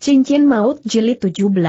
Cincin Maut Jilid 17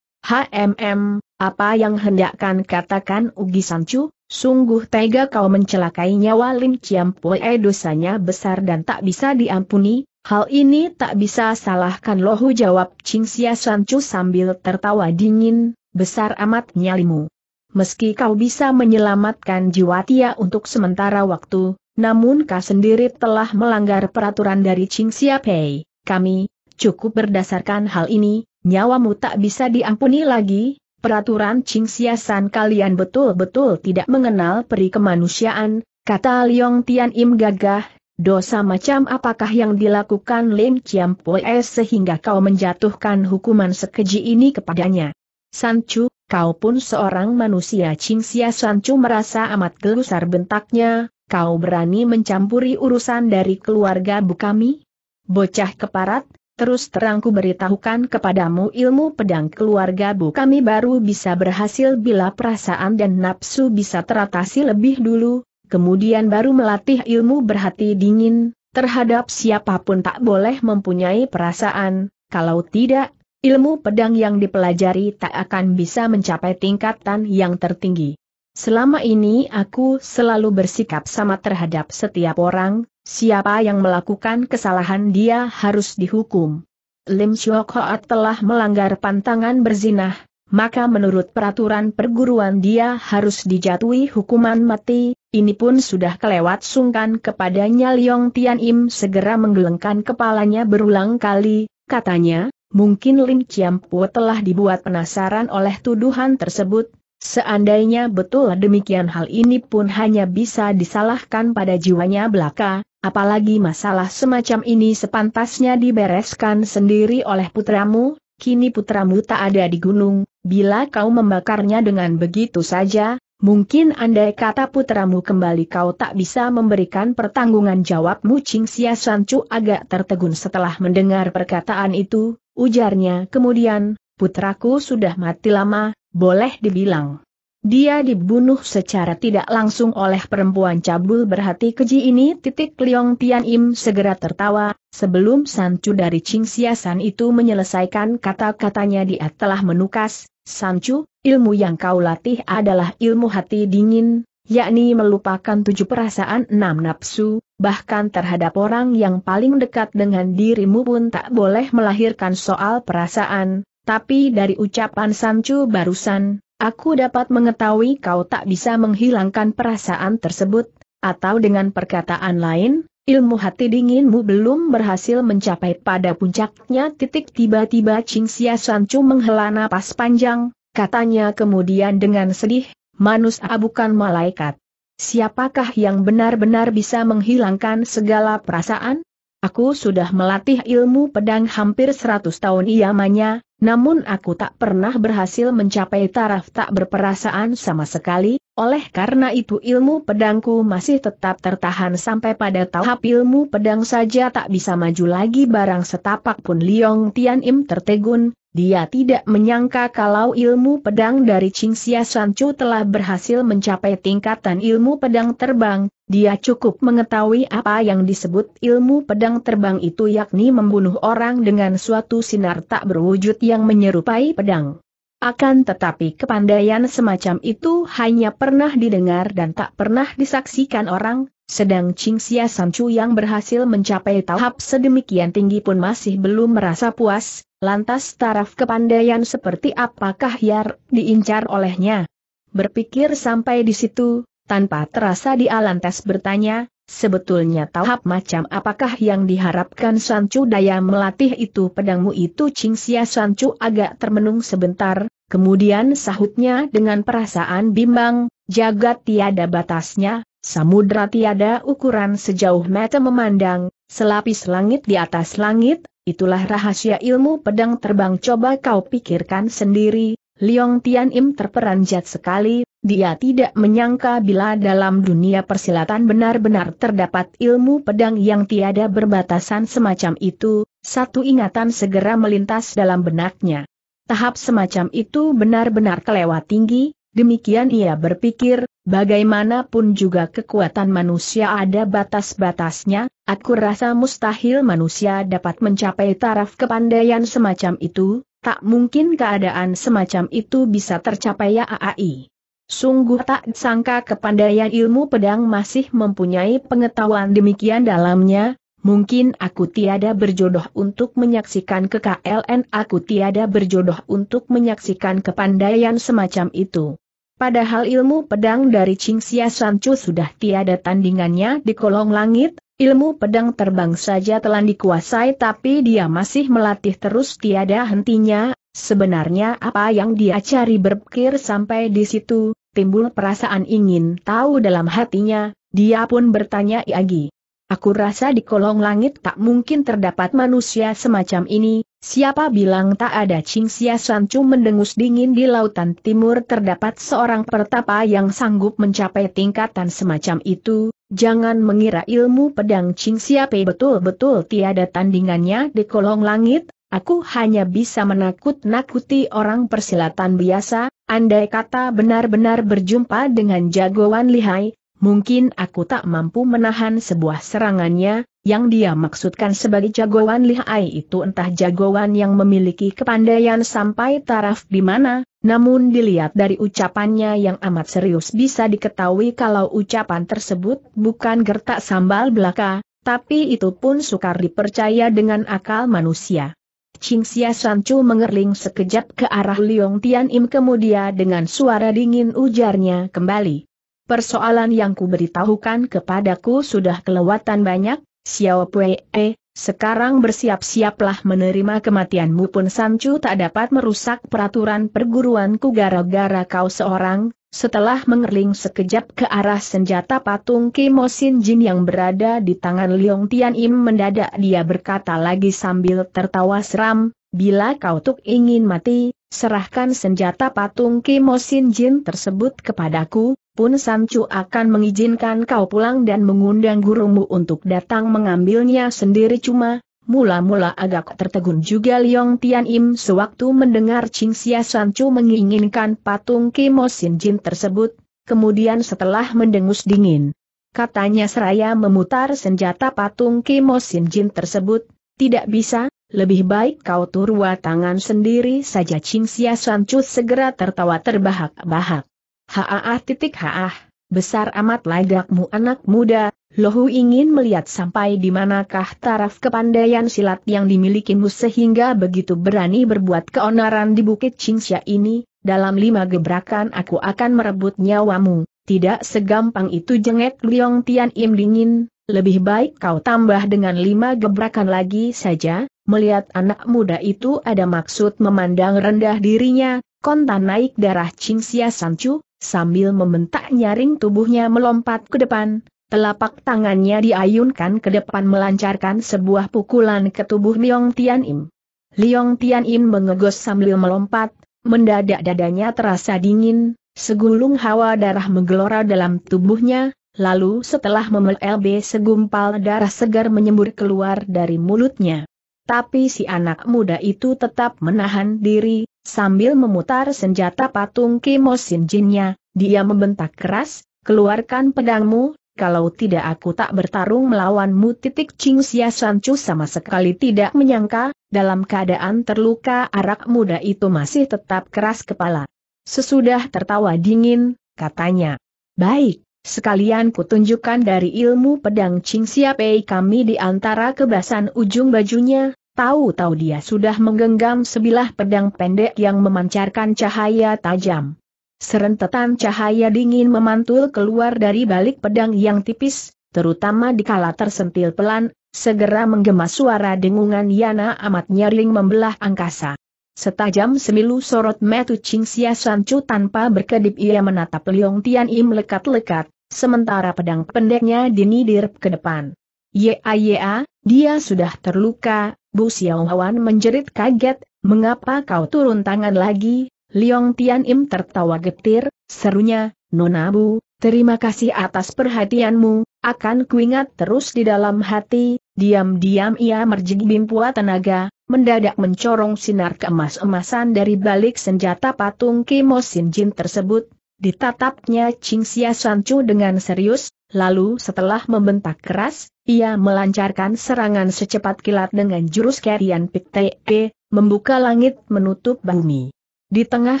HMM, apa yang hendakkan katakan Ugi Sancu, sungguh tega kau mencelakai nyawa Lim Chiam Pue eh, dosanya besar dan tak bisa diampuni, hal ini tak bisa salahkan lohu jawab Ching Sia Sancu sambil tertawa dingin, besar amat nyalimu. Meski kau bisa menyelamatkan jiwa Tia untuk sementara waktu, namun kau sendiri telah melanggar peraturan dari Ching Sia Pei, kami, Cukup berdasarkan hal ini, nyawamu tak bisa diampuni lagi, peraturan cingsiasan kalian betul-betul tidak mengenal peri kemanusiaan, kata Liong Tian Im gagah, dosa macam apakah yang dilakukan Lim Chiam Poe sehingga kau menjatuhkan hukuman sekeji ini kepadanya. Sancu, kau pun seorang manusia cingsia Sancu merasa amat gelusar bentaknya, kau berani mencampuri urusan dari keluarga bukami? Bocah keparat, terus terangku beritahukan kepadamu ilmu pedang keluarga bu kami baru bisa berhasil bila perasaan dan nafsu bisa teratasi lebih dulu, kemudian baru melatih ilmu berhati dingin, terhadap siapapun tak boleh mempunyai perasaan, kalau tidak, ilmu pedang yang dipelajari tak akan bisa mencapai tingkatan yang tertinggi. Selama ini aku selalu bersikap sama terhadap setiap orang, siapa yang melakukan kesalahan dia harus dihukum. Lim Chok Hoat telah melanggar pantangan berzinah, maka menurut peraturan perguruan dia harus dijatuhi hukuman mati, ini pun sudah kelewat sungkan kepadanya Leong Tian Im segera menggelengkan kepalanya berulang kali, katanya, mungkin Lim Chiam Po telah dibuat penasaran oleh tuduhan tersebut, Seandainya betul demikian hal ini pun hanya bisa disalahkan pada jiwanya belaka, apalagi masalah semacam ini sepantasnya dibereskan sendiri oleh putramu, kini putramu tak ada di gunung, bila kau membakarnya dengan begitu saja, mungkin andai kata putramu kembali kau tak bisa memberikan pertanggungan jawabmu Ching sia Sancu agak tertegun setelah mendengar perkataan itu, ujarnya kemudian, putraku sudah mati lama, boleh dibilang. Dia dibunuh secara tidak langsung oleh perempuan cabul berhati keji ini. Titik Liong Tian Im segera tertawa, sebelum Sancu dari Ching Siasan itu menyelesaikan kata-katanya dia telah menukas, Sancu, ilmu yang kau latih adalah ilmu hati dingin, yakni melupakan tujuh perasaan enam nafsu, bahkan terhadap orang yang paling dekat dengan dirimu pun tak boleh melahirkan soal perasaan, tapi dari ucapan Sancu barusan, aku dapat mengetahui kau tak bisa menghilangkan perasaan tersebut, atau dengan perkataan lain, ilmu hati dinginmu belum berhasil mencapai pada puncaknya titik tiba-tiba Cingsia Sancu menghela napas panjang, katanya kemudian dengan sedih, manusia bukan malaikat. Siapakah yang benar-benar bisa menghilangkan segala perasaan? Aku sudah melatih ilmu pedang hampir seratus tahun iamanya, namun aku tak pernah berhasil mencapai taraf tak berperasaan sama sekali, oleh karena itu ilmu pedangku masih tetap tertahan sampai pada tahap ilmu pedang saja tak bisa maju lagi barang setapak pun Liong Tian Im tertegun, dia tidak menyangka kalau ilmu pedang dari Qingxia Sanchu telah berhasil mencapai tingkatan ilmu pedang terbang, dia cukup mengetahui apa yang disebut ilmu pedang terbang itu yakni membunuh orang dengan suatu sinar tak berwujud yang menyerupai pedang. Akan tetapi kepandaian semacam itu hanya pernah didengar dan tak pernah disaksikan orang, sedang Qingxia Sanchu yang berhasil mencapai tahap sedemikian tinggi pun masih belum merasa puas, lantas taraf kepandaian seperti apakah yang diincar olehnya. Berpikir sampai di situ, tanpa terasa di lantas bertanya, sebetulnya tahap macam apakah yang diharapkan Sancu daya melatih itu pedangmu itu Qingxia Sancu agak termenung sebentar, kemudian sahutnya dengan perasaan bimbang, jagat tiada batasnya, Samudra tiada ukuran sejauh mata memandang, selapis langit di atas langit, itulah rahasia ilmu pedang terbang coba kau pikirkan sendiri, Liong Tian Im terperanjat sekali, dia tidak menyangka bila dalam dunia persilatan benar-benar terdapat ilmu pedang yang tiada berbatasan semacam itu, satu ingatan segera melintas dalam benaknya. Tahap semacam itu benar-benar kelewat tinggi, demikian ia berpikir, Bagaimanapun juga kekuatan manusia ada batas-batasnya, aku rasa mustahil manusia dapat mencapai taraf kepandaian semacam itu, tak mungkin keadaan semacam itu bisa tercapai ya AAI. Sungguh tak sangka kepandaian ilmu pedang masih mempunyai pengetahuan demikian dalamnya, mungkin aku tiada berjodoh untuk menyaksikan ke KLN aku tiada berjodoh untuk menyaksikan kepandaian semacam itu. Padahal ilmu pedang dari Qingxia Sanchu sudah tiada tandingannya di kolong langit, ilmu pedang terbang saja telah dikuasai tapi dia masih melatih terus tiada hentinya, sebenarnya apa yang dia cari berpikir sampai di situ, timbul perasaan ingin tahu dalam hatinya, dia pun bertanya lagi. Aku rasa di kolong langit tak mungkin terdapat manusia semacam ini, Siapa bilang tak ada Ching San Sancu mendengus dingin di lautan timur terdapat seorang pertapa yang sanggup mencapai tingkatan semacam itu, jangan mengira ilmu pedang Ching Sia betul-betul tiada tandingannya di kolong langit, aku hanya bisa menakut-nakuti orang persilatan biasa, andai kata benar-benar berjumpa dengan jagoan lihai, mungkin aku tak mampu menahan sebuah serangannya, yang dia maksudkan sebagai jagoan lihai itu entah jagoan yang memiliki kepandaian sampai taraf di mana, namun dilihat dari ucapannya yang amat serius bisa diketahui kalau ucapan tersebut bukan gertak sambal belaka, tapi itu pun sukar dipercaya dengan akal manusia. Ching Xia Sanchu mengerling sekejap ke arah Liong Tian Im kemudian dengan suara dingin ujarnya kembali. Persoalan yang kuberitahukan kepadaku sudah kelewatan banyak, Xiao Pue, eh, sekarang bersiap-siaplah menerima kematianmu pun Sancu tak dapat merusak peraturan perguruanku gara-gara kau seorang, setelah mengerling sekejap ke arah senjata patung Kimo Jin yang berada di tangan Liong Tian Im mendadak dia berkata lagi sambil tertawa seram, bila kau tuk ingin mati, serahkan senjata patung Kimo Jin tersebut kepadaku, pun Samcu akan mengizinkan kau pulang dan mengundang gurumu untuk datang mengambilnya sendiri cuma, mula-mula agak tertegun juga Liong Tian Im sewaktu mendengar Ching Xia Samcu menginginkan patung Kimo Sin Jin tersebut, kemudian setelah mendengus dingin. Katanya seraya memutar senjata patung Kimo Sin Jin tersebut, tidak bisa, lebih baik kau turwa tangan sendiri saja Ching Xia Samcu segera tertawa terbahak-bahak. Haah titik haah, besar amat lagakmu anak muda, Lohu ingin melihat sampai di manakah taraf kepandaian silat yang dimilikimu sehingga begitu berani berbuat keonaran di Bukit Cingsya ini, dalam lima gebrakan aku akan merebut nyawamu, tidak segampang itu jengek Liong Tian Im dingin, lebih baik kau tambah dengan lima gebrakan lagi saja, melihat anak muda itu ada maksud memandang rendah dirinya, kontan naik darah Cingsya Sancu, sambil membentak nyaring tubuhnya melompat ke depan, telapak tangannya diayunkan ke depan melancarkan sebuah pukulan ke tubuh Liong Tian Im. Liong Tian Im mengegos sambil melompat, mendadak dadanya terasa dingin, segulung hawa darah menggelora dalam tubuhnya, Lalu setelah memelb segumpal darah segar menyembur keluar dari mulutnya. Tapi si anak muda itu tetap menahan diri, Sambil memutar senjata patung Jinnya, dia membentak keras, keluarkan pedangmu, kalau tidak aku tak bertarung melawanmu titik Ching Xia Chu sama sekali tidak menyangka, dalam keadaan terluka arak muda itu masih tetap keras kepala. Sesudah tertawa dingin, katanya. Baik, sekalian kutunjukkan dari ilmu pedang Ching Xia Pei kami di antara kebasan ujung bajunya, Tahu-tahu dia sudah menggenggam sebilah pedang pendek yang memancarkan cahaya tajam. Serentetan cahaya dingin memantul keluar dari balik pedang yang tipis, terutama di kala tersentil pelan, segera menggema suara dengungan Yana amat nyaring membelah angkasa. Setajam semilu sorot metu Ching Sia Sancu tanpa berkedip ia menatap Leong Tian Im lekat lekat sementara pedang pendeknya dinidir ke depan. Ya ya, dia sudah terluka, Bu Xiaohuan menjerit kaget, mengapa kau turun tangan lagi? Liong Tian Im tertawa getir, serunya, Nona Bu, terima kasih atas perhatianmu, akan kuingat terus di dalam hati, diam-diam ia merjig bimpua tenaga, mendadak mencorong sinar keemas-emasan dari balik senjata patung Kimo Jin tersebut, ditatapnya Ching Xia Sancho dengan serius, Lalu setelah membentak keras, ia melancarkan serangan secepat kilat dengan jurus Kerian PTP, membuka langit menutup bumi. Di tengah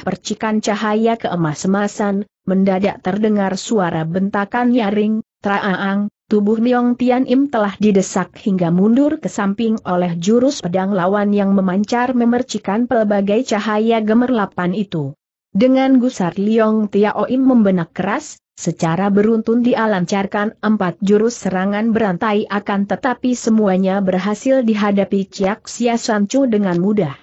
percikan cahaya keemas-emasan, mendadak terdengar suara bentakan nyaring, traaang, tubuh Niong Tian Im telah didesak hingga mundur ke samping oleh jurus pedang lawan yang memancar memercikan pelbagai cahaya gemerlapan itu. Dengan gusar Liong Tiaoim membenak keras, Secara beruntun dialancarkan empat jurus serangan berantai akan tetapi semuanya berhasil dihadapi Ciak Sia Sancu dengan mudah.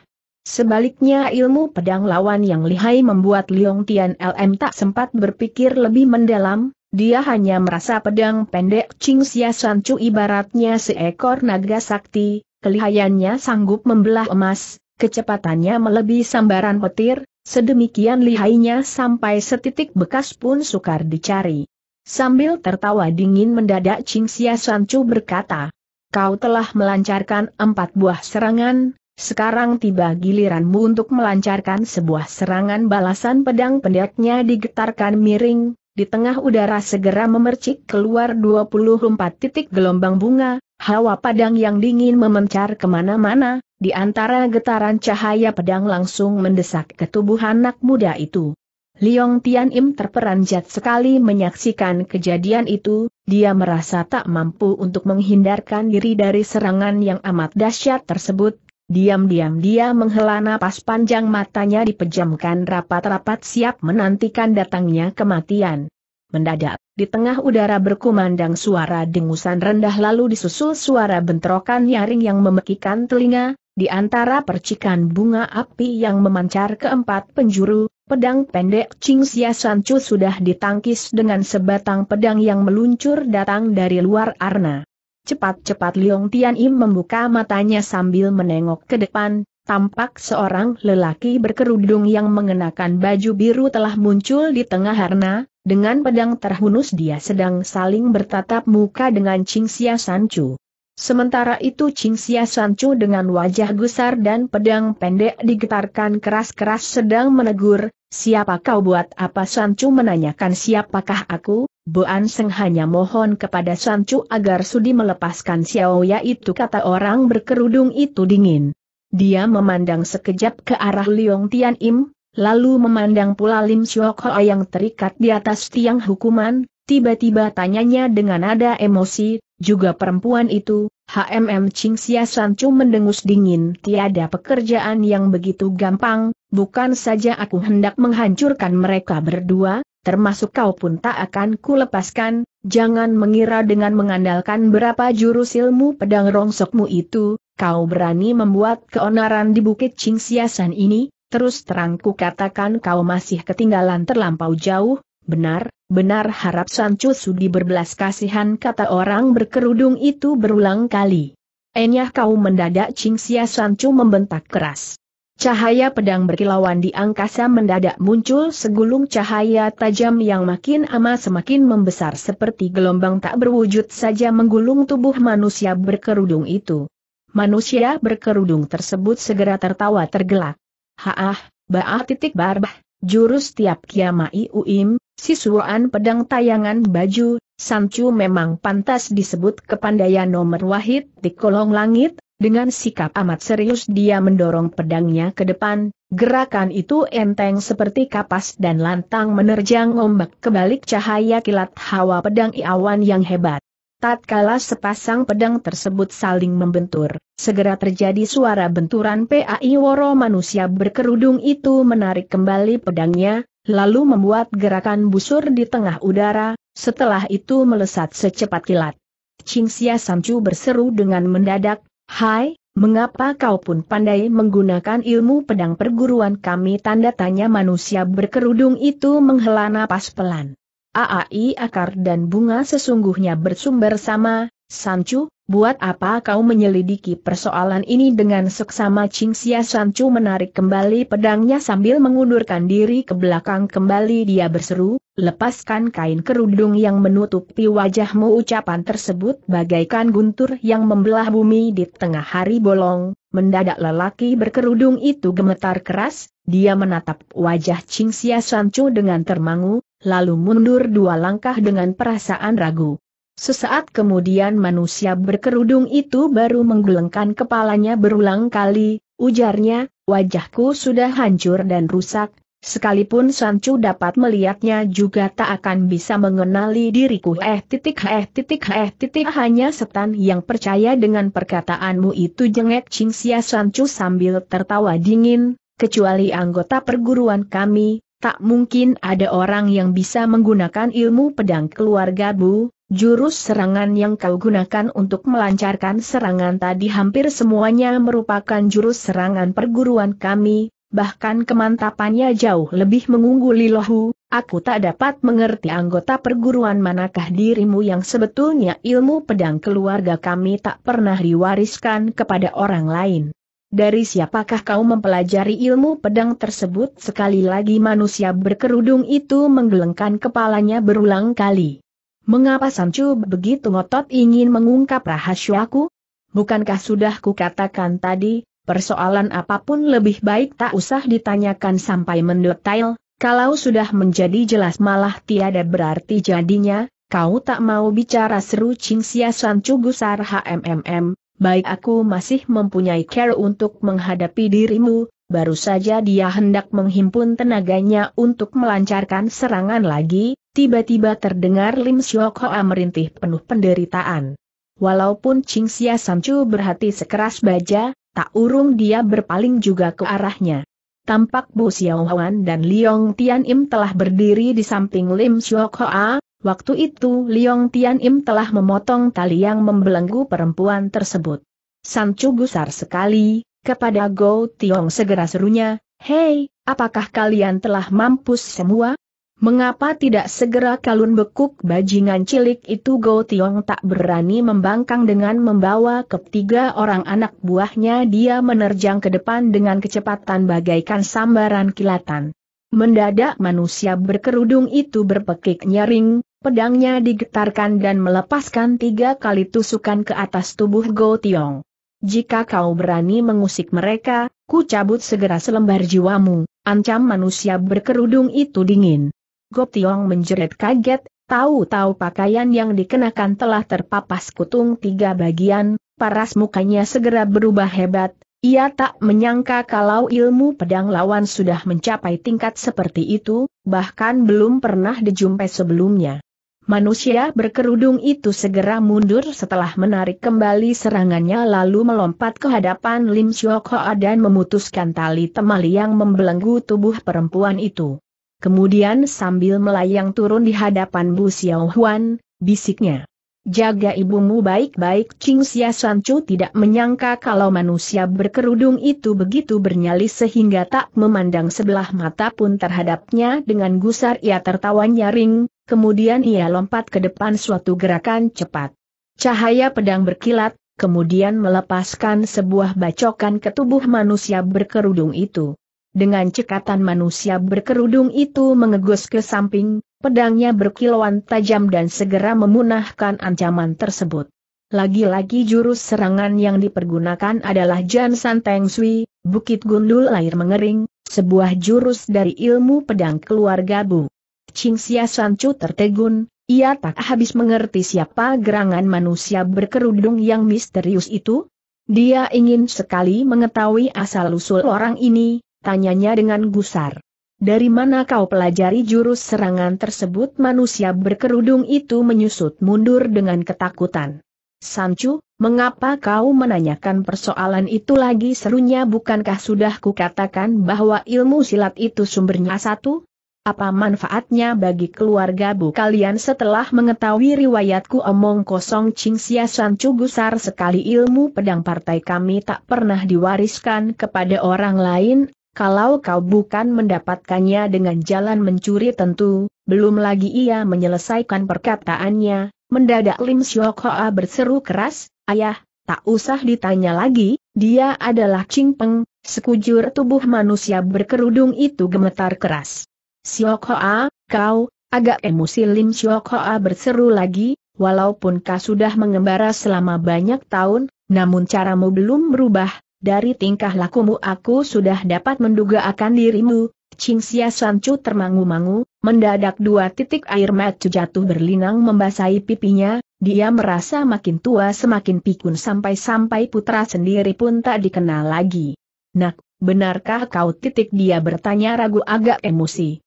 Sebaliknya ilmu pedang lawan yang lihai membuat Liong Tian LM tak sempat berpikir lebih mendalam, dia hanya merasa pedang pendek Ching Sia Sancu ibaratnya seekor naga sakti, kelihayannya sanggup membelah emas, kecepatannya melebihi sambaran petir, Sedemikian lihainya sampai setitik bekas pun sukar dicari. Sambil tertawa dingin mendadak Cingsia Sancu berkata, Kau telah melancarkan empat buah serangan, sekarang tiba giliranmu untuk melancarkan sebuah serangan balasan pedang pendeknya digetarkan miring, di tengah udara segera memercik keluar 24 titik gelombang bunga, hawa padang yang dingin memencar kemana-mana, di antara getaran cahaya pedang langsung mendesak ke tubuh anak muda itu. Liong Tian Im terperanjat sekali menyaksikan kejadian itu, dia merasa tak mampu untuk menghindarkan diri dari serangan yang amat dahsyat tersebut. Diam-diam dia menghela napas panjang matanya dipejamkan rapat-rapat siap menantikan datangnya kematian. Mendadak, di tengah udara berkumandang suara dengusan rendah lalu disusul suara bentrokan nyaring yang memekikan telinga, di antara percikan bunga api yang memancar keempat penjuru, pedang pendek Ching Xia Chu sudah ditangkis dengan sebatang pedang yang meluncur datang dari luar arna. Cepat-cepat Liong Tian Im membuka matanya sambil menengok ke depan, tampak seorang lelaki berkerudung yang mengenakan baju biru telah muncul di tengah arna, dengan pedang terhunus dia sedang saling bertatap muka dengan Ching Xia Chu. Sementara itu Ching Xia Sancho dengan wajah gusar dan pedang pendek digetarkan keras-keras sedang menegur, siapa kau buat apa Sancho menanyakan siapakah aku, Boan Seng hanya mohon kepada Sancho agar sudi melepaskan Xiao Ya itu kata orang berkerudung itu dingin. Dia memandang sekejap ke arah Liong Tian Im, lalu memandang pula Lim Siok Hoa yang terikat di atas tiang hukuman, tiba-tiba tanyanya dengan nada emosi, juga perempuan itu, HMM Ching cuma Sancu mendengus dingin tiada pekerjaan yang begitu gampang, bukan saja aku hendak menghancurkan mereka berdua, termasuk kau pun tak akan kulepaskan, jangan mengira dengan mengandalkan berapa jurus ilmu pedang rongsokmu itu, kau berani membuat keonaran di bukit Ching San ini, terus terangku katakan kau masih ketinggalan terlampau jauh, Benar, benar harap Sancu Sudi berbelas kasihan kata orang berkerudung itu berulang kali. Enyah kau mendadak Cingsia Sancu membentak keras. Cahaya pedang berkilauan di angkasa mendadak muncul segulung cahaya tajam yang makin ama semakin membesar seperti gelombang tak berwujud saja menggulung tubuh manusia berkerudung itu. Manusia berkerudung tersebut segera tertawa tergelak. Haah, baah titik barbah, jurus tiap kiamai uim, Sisuan pedang tayangan baju, Sancu memang pantas disebut kepandaian nomor wahid di kolong langit, dengan sikap amat serius dia mendorong pedangnya ke depan, gerakan itu enteng seperti kapas dan lantang menerjang ombak kebalik cahaya kilat hawa pedang Iawan yang hebat. Tatkala sepasang pedang tersebut saling membentur, segera terjadi suara benturan PAI Woro manusia berkerudung itu menarik kembali pedangnya, lalu membuat gerakan busur di tengah udara, setelah itu melesat secepat kilat. Ching Sia Samcu berseru dengan mendadak, Hai, mengapa kau pun pandai menggunakan ilmu pedang perguruan kami? Tanda tanya manusia berkerudung itu menghela napas pelan. AAI akar dan bunga sesungguhnya bersumber sama, Sancu, buat apa kau menyelidiki persoalan ini dengan seksama Cingsia Sancu menarik kembali pedangnya sambil mengundurkan diri ke belakang kembali dia berseru, lepaskan kain kerudung yang menutupi wajahmu ucapan tersebut bagaikan guntur yang membelah bumi di tengah hari bolong, mendadak lelaki berkerudung itu gemetar keras, dia menatap wajah Cingsia Sancu dengan termangu, lalu mundur dua langkah dengan perasaan ragu. Sesaat kemudian manusia berkerudung itu baru menggelengkan kepalanya berulang kali, ujarnya, wajahku sudah hancur dan rusak, sekalipun Sancu dapat melihatnya juga tak akan bisa mengenali diriku. Eh titik eh titik eh titik hanya setan yang percaya dengan perkataanmu itu jengek Cingsia Sancu sambil tertawa dingin, kecuali anggota perguruan kami, Tak mungkin ada orang yang bisa menggunakan ilmu pedang keluarga Bu, jurus serangan yang kau gunakan untuk melancarkan serangan tadi hampir semuanya merupakan jurus serangan perguruan kami, bahkan kemantapannya jauh lebih mengungguli lohu, aku tak dapat mengerti anggota perguruan manakah dirimu yang sebetulnya ilmu pedang keluarga kami tak pernah diwariskan kepada orang lain. Dari siapakah kau mempelajari ilmu pedang tersebut? Sekali lagi manusia berkerudung itu menggelengkan kepalanya berulang kali. Mengapa Sancho begitu ngotot ingin mengungkap rahasiaku? Bukankah sudah kukatakan tadi, persoalan apapun lebih baik tak usah ditanyakan sampai mendetail, kalau sudah menjadi jelas malah tiada berarti jadinya, kau tak mau bicara seru Cingsia Sancho gusar HMMM, baik aku masih mempunyai care untuk menghadapi dirimu, baru saja dia hendak menghimpun tenaganya untuk melancarkan serangan lagi, tiba-tiba terdengar Lim Siok Hoa merintih penuh penderitaan. Walaupun Ching Sia Samcu berhati sekeras baja, tak urung dia berpaling juga ke arahnya. Tampak Bu Xiaohuan dan Liong Tian Im telah berdiri di samping Lim Siok Hoa, Waktu itu Liong Tian Im telah memotong tali yang membelenggu perempuan tersebut. Sancu gusar sekali, kepada Go Tiong segera serunya, Hei, apakah kalian telah mampus semua? Mengapa tidak segera kalun bekuk bajingan cilik itu Go Tiong tak berani membangkang dengan membawa ketiga orang anak buahnya dia menerjang ke depan dengan kecepatan bagaikan sambaran kilatan. Mendadak manusia berkerudung itu berpekik nyaring, Pedangnya digetarkan dan melepaskan tiga kali tusukan ke atas tubuh Go Tiong. Jika kau berani mengusik mereka, ku cabut segera selembar jiwamu, ancam manusia berkerudung itu dingin. Go Tiong menjerit kaget, tahu-tahu pakaian yang dikenakan telah terpapas kutung tiga bagian, paras mukanya segera berubah hebat, ia tak menyangka kalau ilmu pedang lawan sudah mencapai tingkat seperti itu, bahkan belum pernah dijumpai sebelumnya. Manusia berkerudung itu segera mundur setelah menarik kembali serangannya lalu melompat ke hadapan Lim Siok Hoa dan memutuskan tali temali yang membelenggu tubuh perempuan itu. Kemudian sambil melayang turun di hadapan Bu Xiao Huan, bisiknya. Jaga ibumu baik-baik Ching Xia Chu tidak menyangka kalau manusia berkerudung itu begitu bernyali sehingga tak memandang sebelah mata pun terhadapnya dengan gusar ia tertawa nyaring, Kemudian ia lompat ke depan suatu gerakan cepat. Cahaya pedang berkilat, kemudian melepaskan sebuah bacokan ke tubuh manusia berkerudung itu. Dengan cekatan manusia berkerudung itu mengegus ke samping, pedangnya berkilauan tajam dan segera memunahkan ancaman tersebut. Lagi-lagi jurus serangan yang dipergunakan adalah Jan Teng Sui, Bukit Gundul Air Mengering, sebuah jurus dari ilmu pedang keluarga Bu. Xingxia Sancu tertegun, ia tak habis mengerti siapa gerangan manusia berkerudung yang misterius itu. Dia ingin sekali mengetahui asal-usul orang ini, tanyanya dengan gusar. Dari mana kau pelajari jurus serangan tersebut manusia berkerudung itu menyusut mundur dengan ketakutan. Sancu, mengapa kau menanyakan persoalan itu lagi serunya bukankah sudah kukatakan bahwa ilmu silat itu sumbernya satu? Apa manfaatnya bagi keluarga bu kalian setelah mengetahui riwayatku omong kosong Ching Sia San Gusar sekali ilmu pedang partai kami tak pernah diwariskan kepada orang lain, kalau kau bukan mendapatkannya dengan jalan mencuri tentu, belum lagi ia menyelesaikan perkataannya, mendadak Lim Siok Hoa berseru keras, ayah, tak usah ditanya lagi, dia adalah Ching Peng, sekujur tubuh manusia berkerudung itu gemetar keras. Siokoa, kau, agak emosi Lim Siokoa berseru lagi, walaupun kau sudah mengembara selama banyak tahun, namun caramu belum berubah, dari tingkah lakumu aku sudah dapat menduga akan dirimu, Ching Xia Sancu termangu-mangu, mendadak dua titik air mata jatuh berlinang membasahi pipinya, dia merasa makin tua semakin pikun sampai-sampai putra sendiri pun tak dikenal lagi. Nak, benarkah kau titik dia bertanya ragu agak emosi.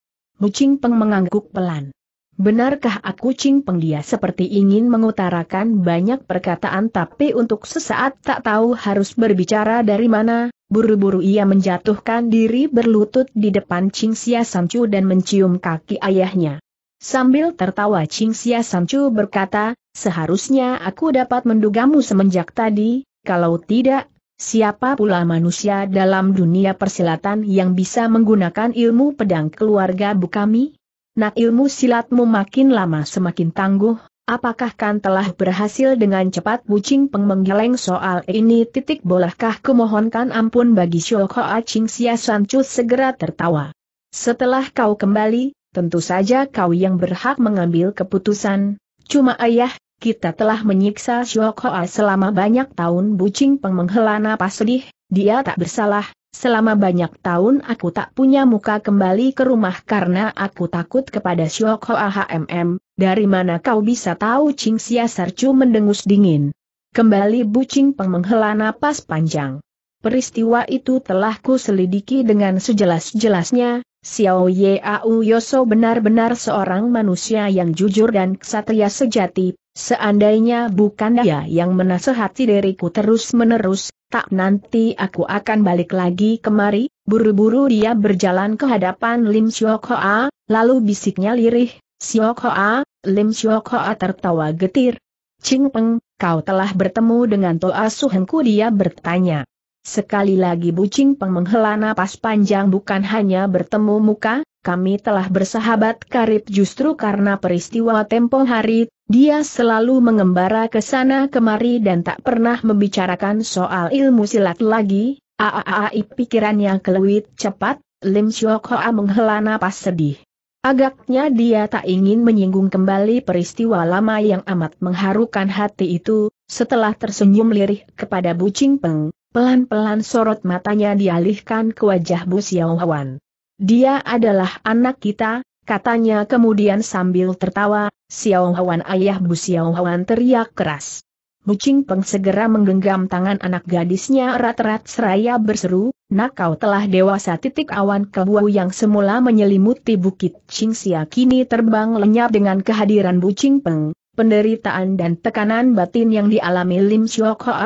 Kucing Peng mengangguk pelan. Benarkah aku Peng dia seperti ingin mengutarakan banyak perkataan tapi untuk sesaat tak tahu harus berbicara dari mana, buru-buru ia menjatuhkan diri berlutut di depan Cing Xia Samcu dan mencium kaki ayahnya. Sambil tertawa Cing Xia Samcu berkata, seharusnya aku dapat mendugamu semenjak tadi, kalau tidak, Siapa pula manusia dalam dunia persilatan yang bisa menggunakan ilmu pedang keluarga Bukami? Nah ilmu silatmu makin lama semakin tangguh, apakah kan telah berhasil dengan cepat bucing pengmenggeleng soal ini titik bolehkah kumohonkan ampun bagi Shulkoa acing Sia Sancu segera tertawa. Setelah kau kembali, tentu saja kau yang berhak mengambil keputusan, cuma ayah, kita telah menyiksa Syok selama banyak tahun bucing peng menghela napas sedih, dia tak bersalah, selama banyak tahun aku tak punya muka kembali ke rumah karena aku takut kepada Syok HMM, dari mana kau bisa tahu Ching Sia Sarcu mendengus dingin. Kembali bucing peng menghela napas panjang. Peristiwa itu telah ku selidiki dengan sejelas-jelasnya, Xiao Yao Yoso benar-benar seorang manusia yang jujur dan ksatria sejati, seandainya bukan dia yang menasehati diriku terus-menerus, tak nanti aku akan balik lagi kemari, buru-buru dia berjalan ke hadapan Lim Siok Hoa, lalu bisiknya lirih, Siok Hoa, Lim Siok Hoa tertawa getir. Ching Peng, kau telah bertemu dengan Toa Suhengku dia bertanya. Sekali lagi Bucing Peng menghela napas panjang bukan hanya bertemu muka, kami telah bersahabat karib justru karena peristiwa tempo hari, dia selalu mengembara ke sana kemari dan tak pernah membicarakan soal ilmu silat lagi, aaai pikirannya keluit cepat, Lim Siok Hoa menghela napas sedih. Agaknya dia tak ingin menyinggung kembali peristiwa lama yang amat mengharukan hati itu, setelah tersenyum lirih kepada Bucing Peng, Pelan-pelan sorot matanya dialihkan ke wajah Bu Xiaohuan. Dia adalah anak kita, katanya kemudian sambil tertawa, Xiaohuan ayah Bu Xiaohuan teriak keras. Bu Qingpeng segera menggenggam tangan anak gadisnya erat-erat seraya berseru, nak kau telah dewasa titik awan kelabu yang semula menyelimuti bukit Qingxia kini terbang lenyap dengan kehadiran Bu Qingpeng. Penderitaan dan tekanan batin yang dialami Lim Siok Hoa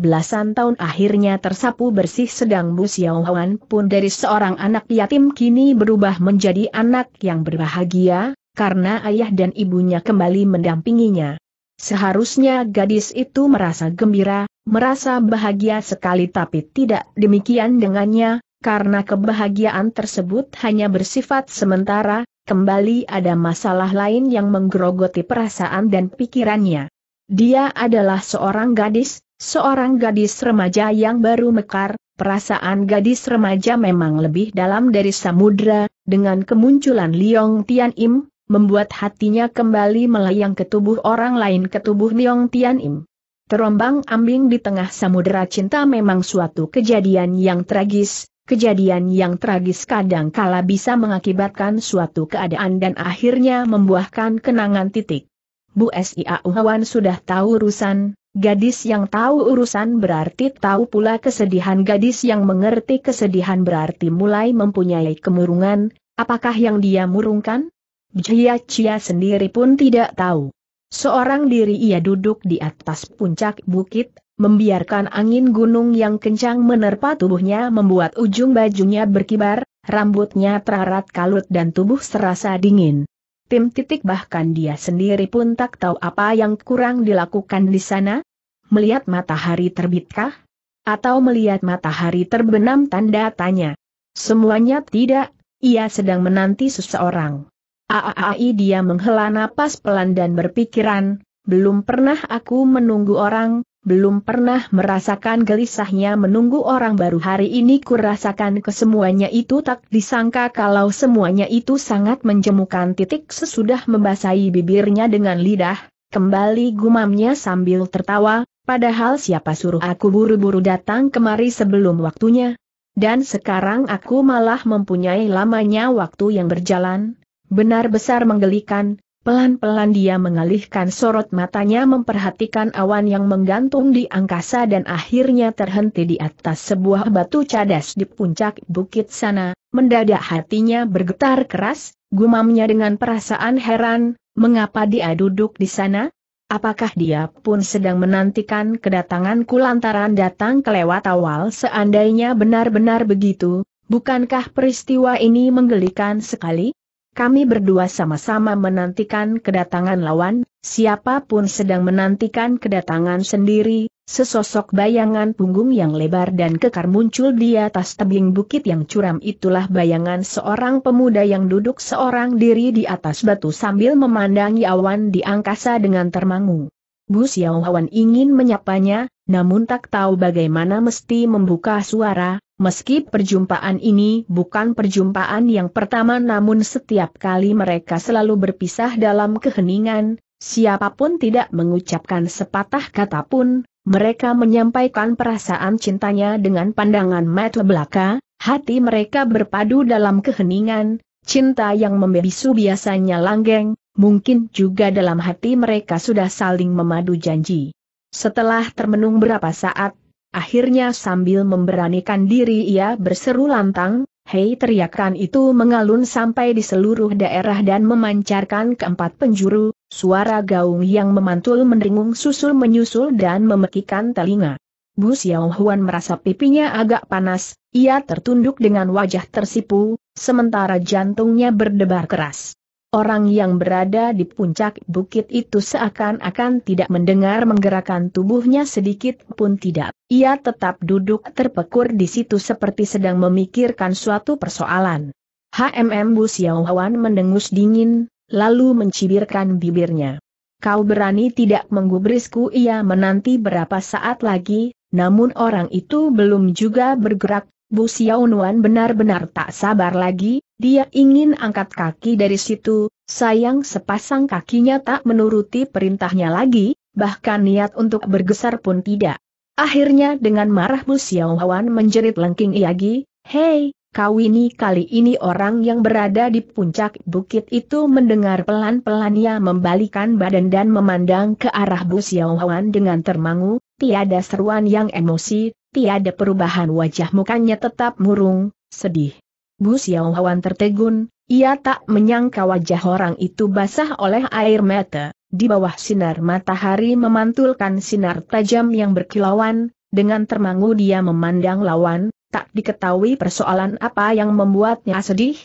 belasan tahun akhirnya tersapu bersih sedang Bu Xiao pun dari seorang anak yatim kini berubah menjadi anak yang berbahagia, karena ayah dan ibunya kembali mendampinginya. Seharusnya gadis itu merasa gembira, merasa bahagia sekali tapi tidak demikian dengannya, karena kebahagiaan tersebut hanya bersifat sementara, kembali ada masalah lain yang menggerogoti perasaan dan pikirannya. Dia adalah seorang gadis, seorang gadis remaja yang baru mekar, perasaan gadis remaja memang lebih dalam dari samudra, dengan kemunculan Liong Tian Im, membuat hatinya kembali melayang ke tubuh orang lain ke tubuh Liong Tian Im. Terombang ambing di tengah samudera cinta memang suatu kejadian yang tragis, Kejadian yang tragis kadang kala bisa mengakibatkan suatu keadaan dan akhirnya membuahkan kenangan titik. Bu S.I.A. Uhawan sudah tahu urusan, gadis yang tahu urusan berarti tahu pula kesedihan gadis yang mengerti kesedihan berarti mulai mempunyai kemurungan, apakah yang dia murungkan? Jia Chia sendiri pun tidak tahu. Seorang diri ia duduk di atas puncak bukit, Membiarkan angin gunung yang kencang menerpa tubuhnya membuat ujung bajunya berkibar, rambutnya terarat kalut dan tubuh serasa dingin. Tim titik bahkan dia sendiri pun tak tahu apa yang kurang dilakukan di sana. Melihat matahari terbitkah? Atau melihat matahari terbenam tanda tanya. Semuanya tidak, ia sedang menanti seseorang. Aaai, dia menghela napas pelan dan berpikiran, belum pernah aku menunggu orang, belum pernah merasakan gelisahnya menunggu orang baru hari ini kurasakan kesemuanya itu tak disangka kalau semuanya itu sangat menjemukan titik sesudah membasahi bibirnya dengan lidah, kembali gumamnya sambil tertawa, padahal siapa suruh aku buru-buru datang kemari sebelum waktunya. Dan sekarang aku malah mempunyai lamanya waktu yang berjalan, benar besar menggelikan, Pelan-pelan dia mengalihkan sorot matanya memperhatikan awan yang menggantung di angkasa dan akhirnya terhenti di atas sebuah batu cadas di puncak bukit sana, mendadak hatinya bergetar keras, gumamnya dengan perasaan heran, mengapa dia duduk di sana? Apakah dia pun sedang menantikan kedatanganku lantaran datang kelewat awal seandainya benar-benar begitu, bukankah peristiwa ini menggelikan sekali? Kami berdua sama-sama menantikan kedatangan lawan, siapapun sedang menantikan kedatangan sendiri, sesosok bayangan punggung yang lebar dan kekar muncul di atas tebing bukit yang curam itulah bayangan seorang pemuda yang duduk seorang diri di atas batu sambil memandangi awan di angkasa dengan termangu. Bu Xiaohuan ingin menyapanya, namun tak tahu bagaimana mesti membuka suara, Meski perjumpaan ini bukan perjumpaan yang pertama namun setiap kali mereka selalu berpisah dalam keheningan, siapapun tidak mengucapkan sepatah kata pun, mereka menyampaikan perasaan cintanya dengan pandangan mata belaka, hati mereka berpadu dalam keheningan, cinta yang membisu biasanya langgeng, mungkin juga dalam hati mereka sudah saling memadu janji. Setelah termenung berapa saat, Akhirnya sambil memberanikan diri ia berseru lantang, Hei teriakan itu mengalun sampai di seluruh daerah dan memancarkan keempat penjuru, suara gaung yang memantul mendengung susul menyusul dan memekikan telinga. Bu Xiao Huan merasa pipinya agak panas, ia tertunduk dengan wajah tersipu, sementara jantungnya berdebar keras. Orang yang berada di puncak bukit itu seakan-akan tidak mendengar menggerakkan tubuhnya sedikit pun tidak. Ia tetap duduk terpekur di situ seperti sedang memikirkan suatu persoalan. HMM Bu Xiaohuan mendengus dingin, lalu mencibirkan bibirnya. Kau berani tidak menggubrisku ia menanti berapa saat lagi, namun orang itu belum juga bergerak, Bu Xiaonuan benar-benar tak sabar lagi, dia ingin angkat kaki dari situ, sayang sepasang kakinya tak menuruti perintahnya lagi, bahkan niat untuk bergeser pun tidak. Akhirnya dengan marah Bu Wan menjerit lengking Iagi, Hei, kau ini kali ini orang yang berada di puncak bukit itu mendengar pelan-pelan ia membalikan badan dan memandang ke arah Bu Wan dengan termangu, tiada seruan yang emosi, tiada perubahan wajah mukanya tetap murung, sedih. Bu Xiao tertegun, ia tak menyangka wajah orang itu basah oleh air mata, di bawah sinar matahari memantulkan sinar tajam yang berkilauan, dengan termangu dia memandang lawan, tak diketahui persoalan apa yang membuatnya sedih.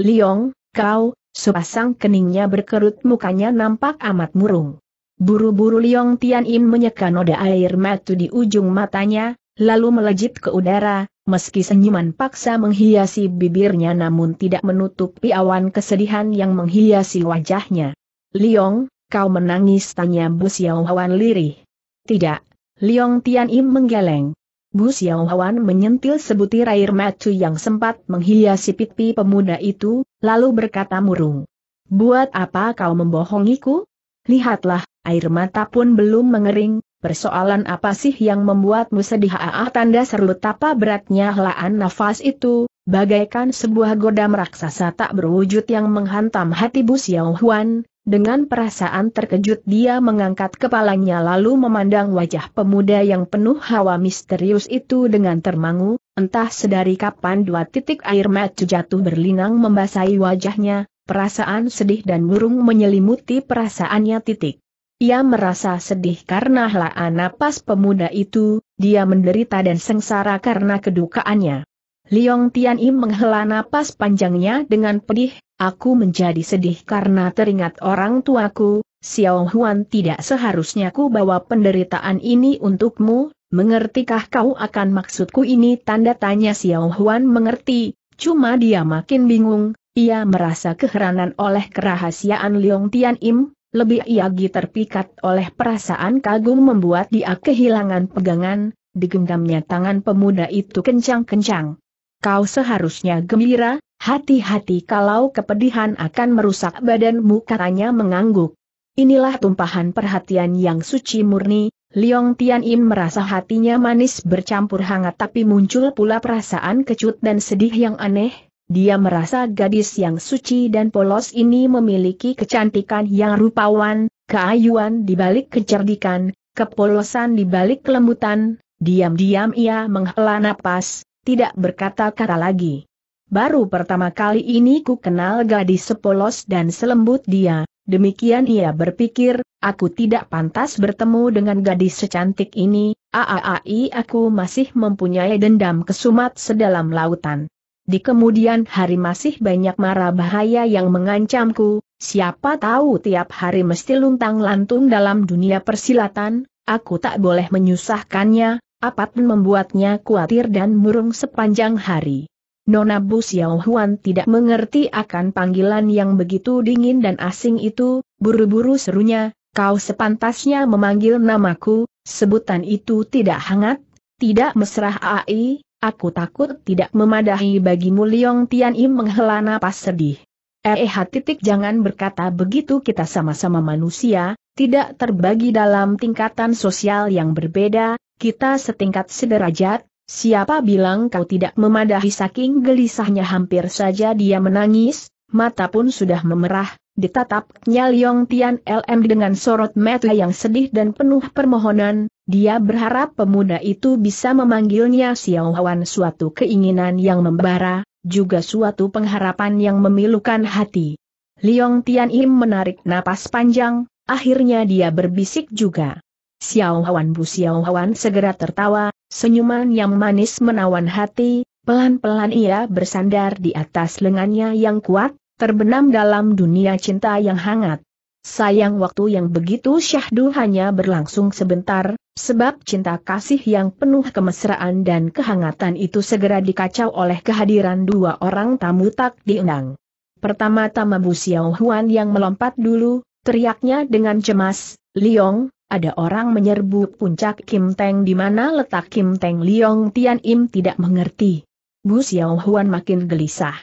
Liong, kau, sepasang keningnya berkerut mukanya nampak amat murung. Buru-buru Liong Tian menyeka noda air mata di ujung matanya, lalu melejit ke udara, meski senyuman paksa menghiasi bibirnya namun tidak menutupi awan kesedihan yang menghiasi wajahnya. Liong, kau menangis tanya Bu Xiaohuan lirih. Tidak, Liong Tian Im menggeleng. Bu Xiaohuan menyentil sebutir air macu yang sempat menghiasi pipi pemuda itu, lalu berkata murung. Buat apa kau membohongiku? Lihatlah, air mata pun belum mengering, Persoalan apa sih yang membuatmu sedih? Aa ah, ah, tanda seru tapa beratnya helaan nafas itu, bagaikan sebuah godam raksasa tak berwujud yang menghantam hati Bu Xiao Huan. Dengan perasaan terkejut dia mengangkat kepalanya lalu memandang wajah pemuda yang penuh hawa misterius itu dengan termangu, entah sedari kapan dua titik air mata jatuh berlinang membasahi wajahnya, perasaan sedih dan murung menyelimuti perasaannya titik. Ia merasa sedih karena helaan napas pemuda itu, dia menderita dan sengsara karena kedukaannya. Liong Tian Im menghela napas panjangnya dengan pedih, aku menjadi sedih karena teringat orang tuaku, Xiao Huan tidak seharusnya ku bawa penderitaan ini untukmu, mengertikah kau akan maksudku ini tanda tanya Xiao Huan mengerti, cuma dia makin bingung, ia merasa keheranan oleh kerahasiaan Liong Tian Im, lebih Iagi terpikat oleh perasaan kagum membuat dia kehilangan pegangan, digenggamnya tangan pemuda itu kencang-kencang. Kau seharusnya gembira, hati-hati kalau kepedihan akan merusak badanmu katanya mengangguk. Inilah tumpahan perhatian yang suci murni, Liong Tian Im merasa hatinya manis bercampur hangat tapi muncul pula perasaan kecut dan sedih yang aneh, dia merasa gadis yang suci dan polos ini memiliki kecantikan yang rupawan, keayuan di balik kecerdikan, kepolosan di balik kelembutan, diam-diam ia menghela napas, tidak berkata-kata lagi. Baru pertama kali ini ku kenal gadis sepolos dan selembut dia, demikian ia berpikir, aku tidak pantas bertemu dengan gadis secantik ini, aaai aku masih mempunyai dendam kesumat sedalam lautan di kemudian hari masih banyak mara bahaya yang mengancamku, siapa tahu tiap hari mesti luntang lantung dalam dunia persilatan, aku tak boleh menyusahkannya, apapun membuatnya khawatir dan murung sepanjang hari. Nona Bu Xiao Huan tidak mengerti akan panggilan yang begitu dingin dan asing itu, buru-buru serunya, kau sepantasnya memanggil namaku, sebutan itu tidak hangat, tidak mesra ai, Aku takut tidak memadahi bagimu Liong Tian Im menghela napas sedih. Eh, eh titik jangan berkata begitu kita sama-sama manusia, tidak terbagi dalam tingkatan sosial yang berbeda, kita setingkat sederajat, siapa bilang kau tidak memadahi saking gelisahnya hampir saja dia menangis, mata pun sudah memerah, Ditatapnya Liong Tian LM dengan sorot mata yang sedih dan penuh permohonan, dia berharap pemuda itu bisa memanggilnya Xiao Hwan suatu keinginan yang membara, juga suatu pengharapan yang memilukan hati. Liong Tian Im menarik napas panjang, akhirnya dia berbisik juga. Xiao Hwan Bu Xiao Hwan segera tertawa, senyuman yang manis menawan hati, pelan-pelan ia bersandar di atas lengannya yang kuat, terbenam dalam dunia cinta yang hangat. Sayang waktu yang begitu syahdu hanya berlangsung sebentar, sebab cinta kasih yang penuh kemesraan dan kehangatan itu segera dikacau oleh kehadiran dua orang tamu tak diundang. Pertama-tama Bu Xiao Huan yang melompat dulu, teriaknya dengan cemas, Liong, ada orang menyerbu puncak Kim Teng di mana letak Kim Teng Liong Tian Im tidak mengerti. Bu Xiao Huan makin gelisah.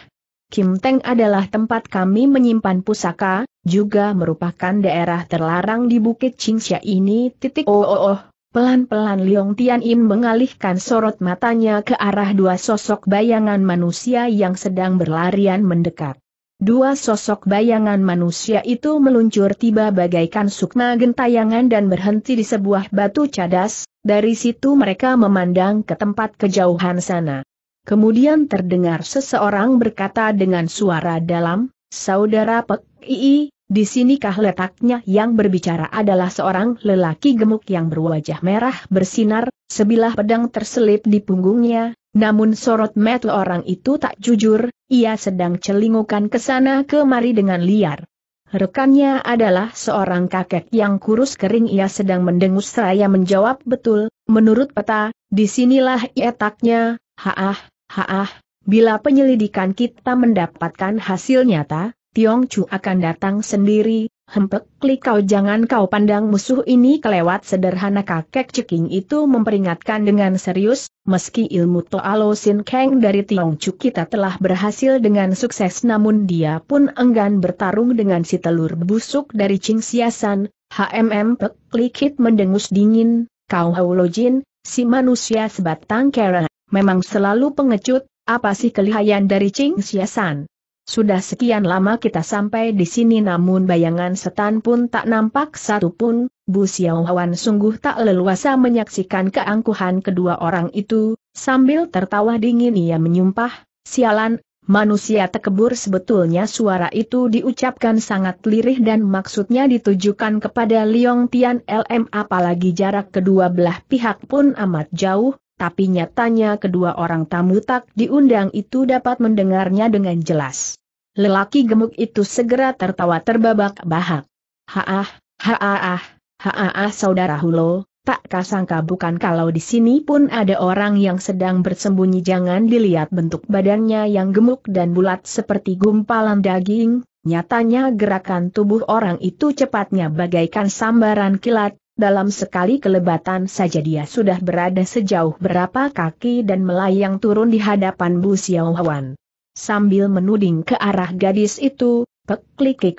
Kim Teng adalah tempat kami menyimpan pusaka, juga merupakan daerah terlarang di Bukit Qingxia ini. Titik oh oh oh. Pelan-pelan Liong Tian Im mengalihkan sorot matanya ke arah dua sosok bayangan manusia yang sedang berlarian mendekat. Dua sosok bayangan manusia itu meluncur tiba bagaikan sukma gentayangan dan berhenti di sebuah batu cadas, dari situ mereka memandang ke tempat kejauhan sana. Kemudian terdengar seseorang berkata dengan suara dalam, Saudara Pek Ii, di sinikah letaknya yang berbicara adalah seorang lelaki gemuk yang berwajah merah bersinar, sebilah pedang terselip di punggungnya, namun sorot mata orang itu tak jujur, ia sedang celingukan ke sana kemari dengan liar. Rekannya adalah seorang kakek yang kurus kering ia sedang mendengus Raya menjawab betul, menurut peta, disinilah ia taknya, haah, Haah, bila penyelidikan kita mendapatkan hasil nyata, Tiong Chu akan datang sendiri, hempek klik kau jangan kau pandang musuh ini kelewat sederhana kakek ceking itu memperingatkan dengan serius, meski ilmu Toalo Sin Kang dari Tiong Chu kita telah berhasil dengan sukses namun dia pun enggan bertarung dengan si telur busuk dari Ching Siasan, HMM Pek hit mendengus dingin, kau Haulojin, si manusia sebatang kera Memang selalu pengecut, apa sih kelihayan dari Ching Siasan? Sudah sekian lama kita sampai di sini namun bayangan setan pun tak nampak satupun, Bu Xiaohuan sungguh tak leluasa menyaksikan keangkuhan kedua orang itu, sambil tertawa dingin ia menyumpah, sialan, manusia tekebur sebetulnya suara itu diucapkan sangat lirih dan maksudnya ditujukan kepada Liong Tian LM apalagi jarak kedua belah pihak pun amat jauh, tapi nyatanya kedua orang tamu tak diundang itu dapat mendengarnya dengan jelas. Lelaki gemuk itu segera tertawa terbabak bahak. Haah, haah, haah saudara Hulo, tak kasangka bukan kalau di sini pun ada orang yang sedang bersembunyi jangan dilihat bentuk badannya yang gemuk dan bulat seperti gumpalan daging, nyatanya gerakan tubuh orang itu cepatnya bagaikan sambaran kilat, dalam sekali kelebatan saja dia sudah berada sejauh berapa kaki dan melayang turun di hadapan Bu Xiaohuan. Sambil menuding ke arah gadis itu, Pek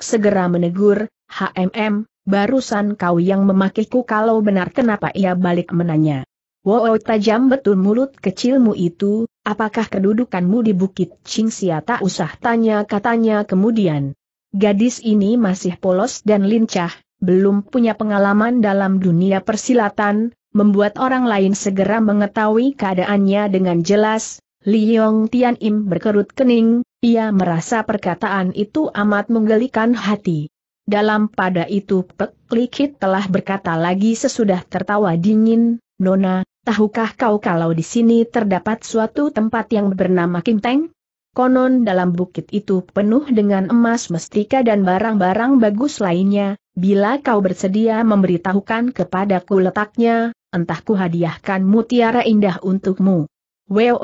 segera menegur, HMM, barusan kau yang memakiku kalau benar kenapa ia balik menanya. Wow tajam betul mulut kecilmu itu, apakah kedudukanmu di Bukit Qingxia tak usah tanya katanya kemudian. Gadis ini masih polos dan lincah, belum punya pengalaman dalam dunia persilatan, membuat orang lain segera mengetahui keadaannya dengan jelas, Li Yong Tian Im berkerut kening, ia merasa perkataan itu amat menggelikan hati. Dalam pada itu Pek Likit telah berkata lagi sesudah tertawa dingin, Nona, tahukah kau kalau di sini terdapat suatu tempat yang bernama Kim Teng? Konon dalam bukit itu penuh dengan emas mestika dan barang-barang bagus lainnya, bila kau bersedia memberitahukan kepadaku letaknya, entah ku hadiahkan mutiara indah untukmu. wow,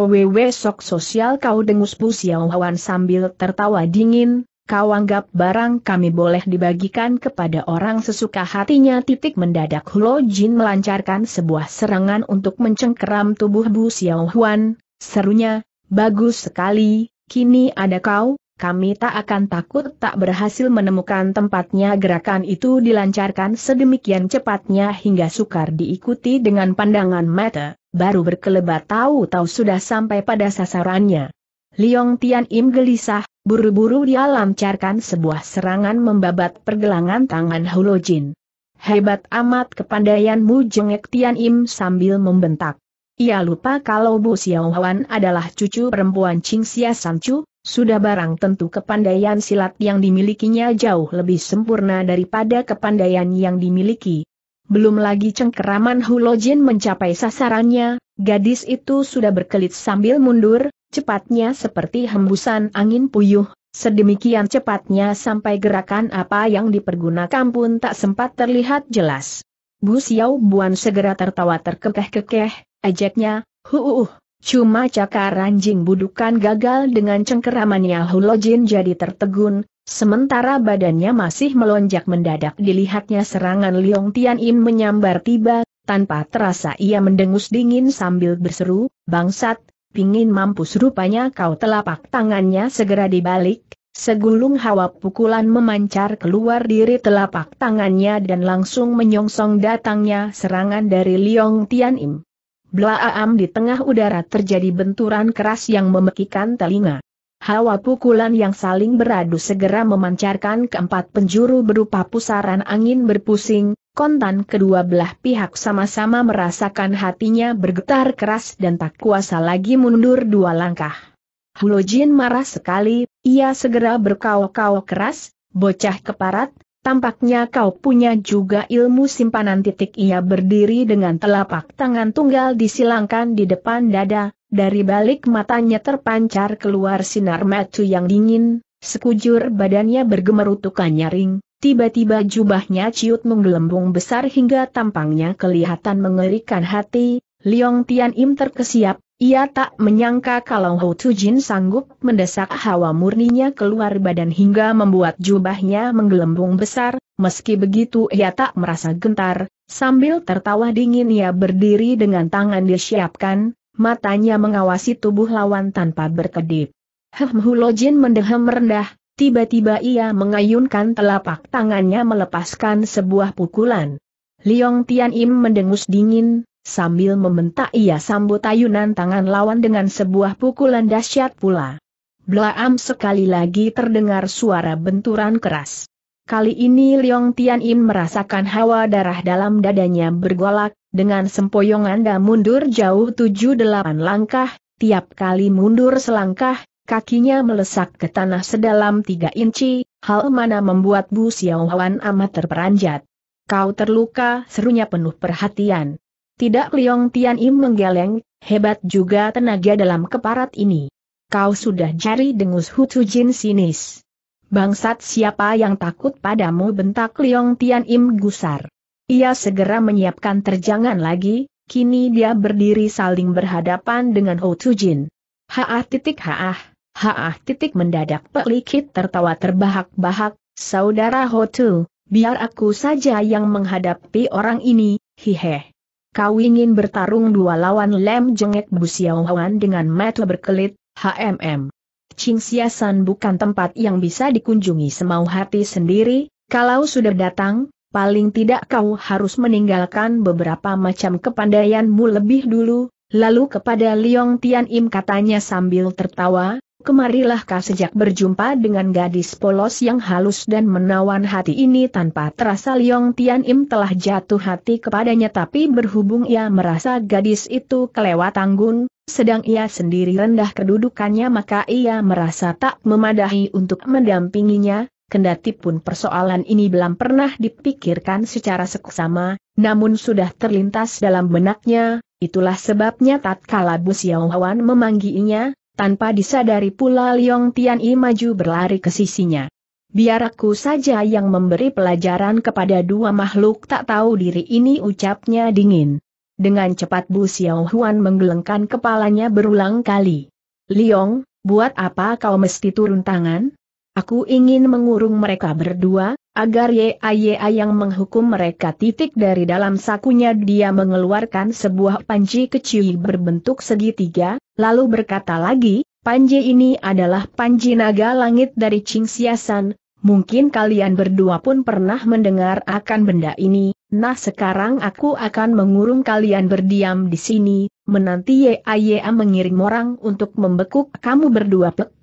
sok sosial kau dengus Bu pusiawan sambil tertawa dingin, kau anggap barang kami boleh dibagikan kepada orang sesuka hatinya titik mendadak Hulo Jin melancarkan sebuah serangan untuk mencengkeram tubuh Bu Xiaohuan, serunya, bagus sekali, Kini ada kau, kami tak akan takut tak berhasil menemukan tempatnya gerakan itu dilancarkan sedemikian cepatnya hingga sukar diikuti dengan pandangan mata, baru berkelebat tahu-tahu sudah sampai pada sasarannya. Liong Tian Im gelisah, buru-buru dia lancarkan sebuah serangan membabat pergelangan tangan Hulojin. Hebat amat kepandaianmu jengek Tian Im sambil membentak. Ia lupa kalau Bu Xiao Huan adalah cucu perempuan Ching Xia Sanchu, sudah barang tentu kepandaian silat yang dimilikinya jauh lebih sempurna daripada kepandaian yang dimiliki. Belum lagi cengkeraman Hulojin mencapai sasarannya, gadis itu sudah berkelit sambil mundur, cepatnya seperti hembusan angin puyuh, sedemikian cepatnya sampai gerakan apa yang dipergunakan pun tak sempat terlihat jelas. Bu Xiao Buan segera tertawa terkekeh-kekeh, Ejeknya, huuuh, cuma cakar anjing budukan gagal dengan cengkeramannya Hulojin jadi tertegun, sementara badannya masih melonjak mendadak dilihatnya serangan Liong Tian Im menyambar tiba, tanpa terasa ia mendengus dingin sambil berseru, bangsat, pingin mampus rupanya kau telapak tangannya segera dibalik, Segulung hawa pukulan memancar keluar diri telapak tangannya dan langsung menyongsong datangnya serangan dari Liong Tian Im. Blaam di tengah udara terjadi benturan keras yang memekikan telinga. Hawa pukulan yang saling beradu segera memancarkan keempat penjuru berupa pusaran angin berpusing, kontan kedua belah pihak sama-sama merasakan hatinya bergetar keras dan tak kuasa lagi mundur dua langkah. Hulojin marah sekali, ia segera berkau-kau keras, bocah keparat, Tampaknya kau punya juga ilmu simpanan titik ia berdiri dengan telapak tangan tunggal disilangkan di depan dada, dari balik matanya terpancar keluar sinar macu yang dingin, sekujur badannya bergemerutukan nyaring, tiba-tiba jubahnya ciut menggelembung besar hingga tampangnya kelihatan mengerikan hati, Liong Tian Im terkesiap, ia tak menyangka kalau Ho Tujin sanggup mendesak hawa murninya keluar badan hingga membuat jubahnya menggelembung besar, meski begitu ia tak merasa gentar, sambil tertawa dingin ia berdiri dengan tangan disiapkan, matanya mengawasi tubuh lawan tanpa berkedip. Hem Hulojin mendehem rendah, tiba-tiba ia mengayunkan telapak tangannya melepaskan sebuah pukulan. Liong Tian Im mendengus dingin, Sambil membentak ia sambut ayunan tangan lawan dengan sebuah pukulan dahsyat pula. Blaam sekali lagi terdengar suara benturan keras. Kali ini Liong Tian Im merasakan hawa darah dalam dadanya bergolak, dengan sempoyongan dan mundur jauh tujuh delapan langkah, tiap kali mundur selangkah, kakinya melesak ke tanah sedalam tiga inci, hal mana membuat Bu Xiao Xiaohuan amat terperanjat. Kau terluka serunya penuh perhatian. Tidak Liong Tian Im menggeleng, hebat juga tenaga dalam keparat ini. Kau sudah jari dengus Hutu Jin sinis. Bangsat siapa yang takut padamu bentak Liong Tian Im gusar. Ia segera menyiapkan terjangan lagi, kini dia berdiri saling berhadapan dengan Hutu Jin. Haah titik haah, haah titik mendadak pelikit tertawa terbahak-bahak, saudara Hutu, biar aku saja yang menghadapi orang ini, hiheh kau ingin bertarung dua lawan lem jengek Bu Xiaohuan dengan mata berkelit, HMM. Qingxiasan bukan tempat yang bisa dikunjungi semau hati sendiri, kalau sudah datang, paling tidak kau harus meninggalkan beberapa macam kepandaianmu lebih dulu, lalu kepada Liong Tian Im katanya sambil tertawa, kemarilah kau sejak berjumpa dengan gadis polos yang halus dan menawan hati ini tanpa terasa Liong Tian Im telah jatuh hati kepadanya tapi berhubung ia merasa gadis itu kelewat anggun, sedang ia sendiri rendah kedudukannya maka ia merasa tak memadahi untuk mendampinginya, kendati pun persoalan ini belum pernah dipikirkan secara seksama, namun sudah terlintas dalam benaknya, itulah sebabnya tatkala Bu Xiaohuan memanggilnya, tanpa disadari pula Liong Tian I maju berlari ke sisinya. Biar aku saja yang memberi pelajaran kepada dua makhluk tak tahu diri ini ucapnya dingin. Dengan cepat Bu Xiao Huan menggelengkan kepalanya berulang kali. Liong, buat apa kau mesti turun tangan? Aku ingin mengurung mereka berdua, agar Ye YAYA yang menghukum mereka titik dari dalam sakunya dia mengeluarkan sebuah panci kecil berbentuk segitiga, lalu berkata lagi, Panji ini adalah Panji Naga Langit dari Ching Siasan, mungkin kalian berdua pun pernah mendengar akan benda ini, nah sekarang aku akan mengurung kalian berdiam di sini, menanti YAYA mengirim orang untuk membekuk kamu berdua pek,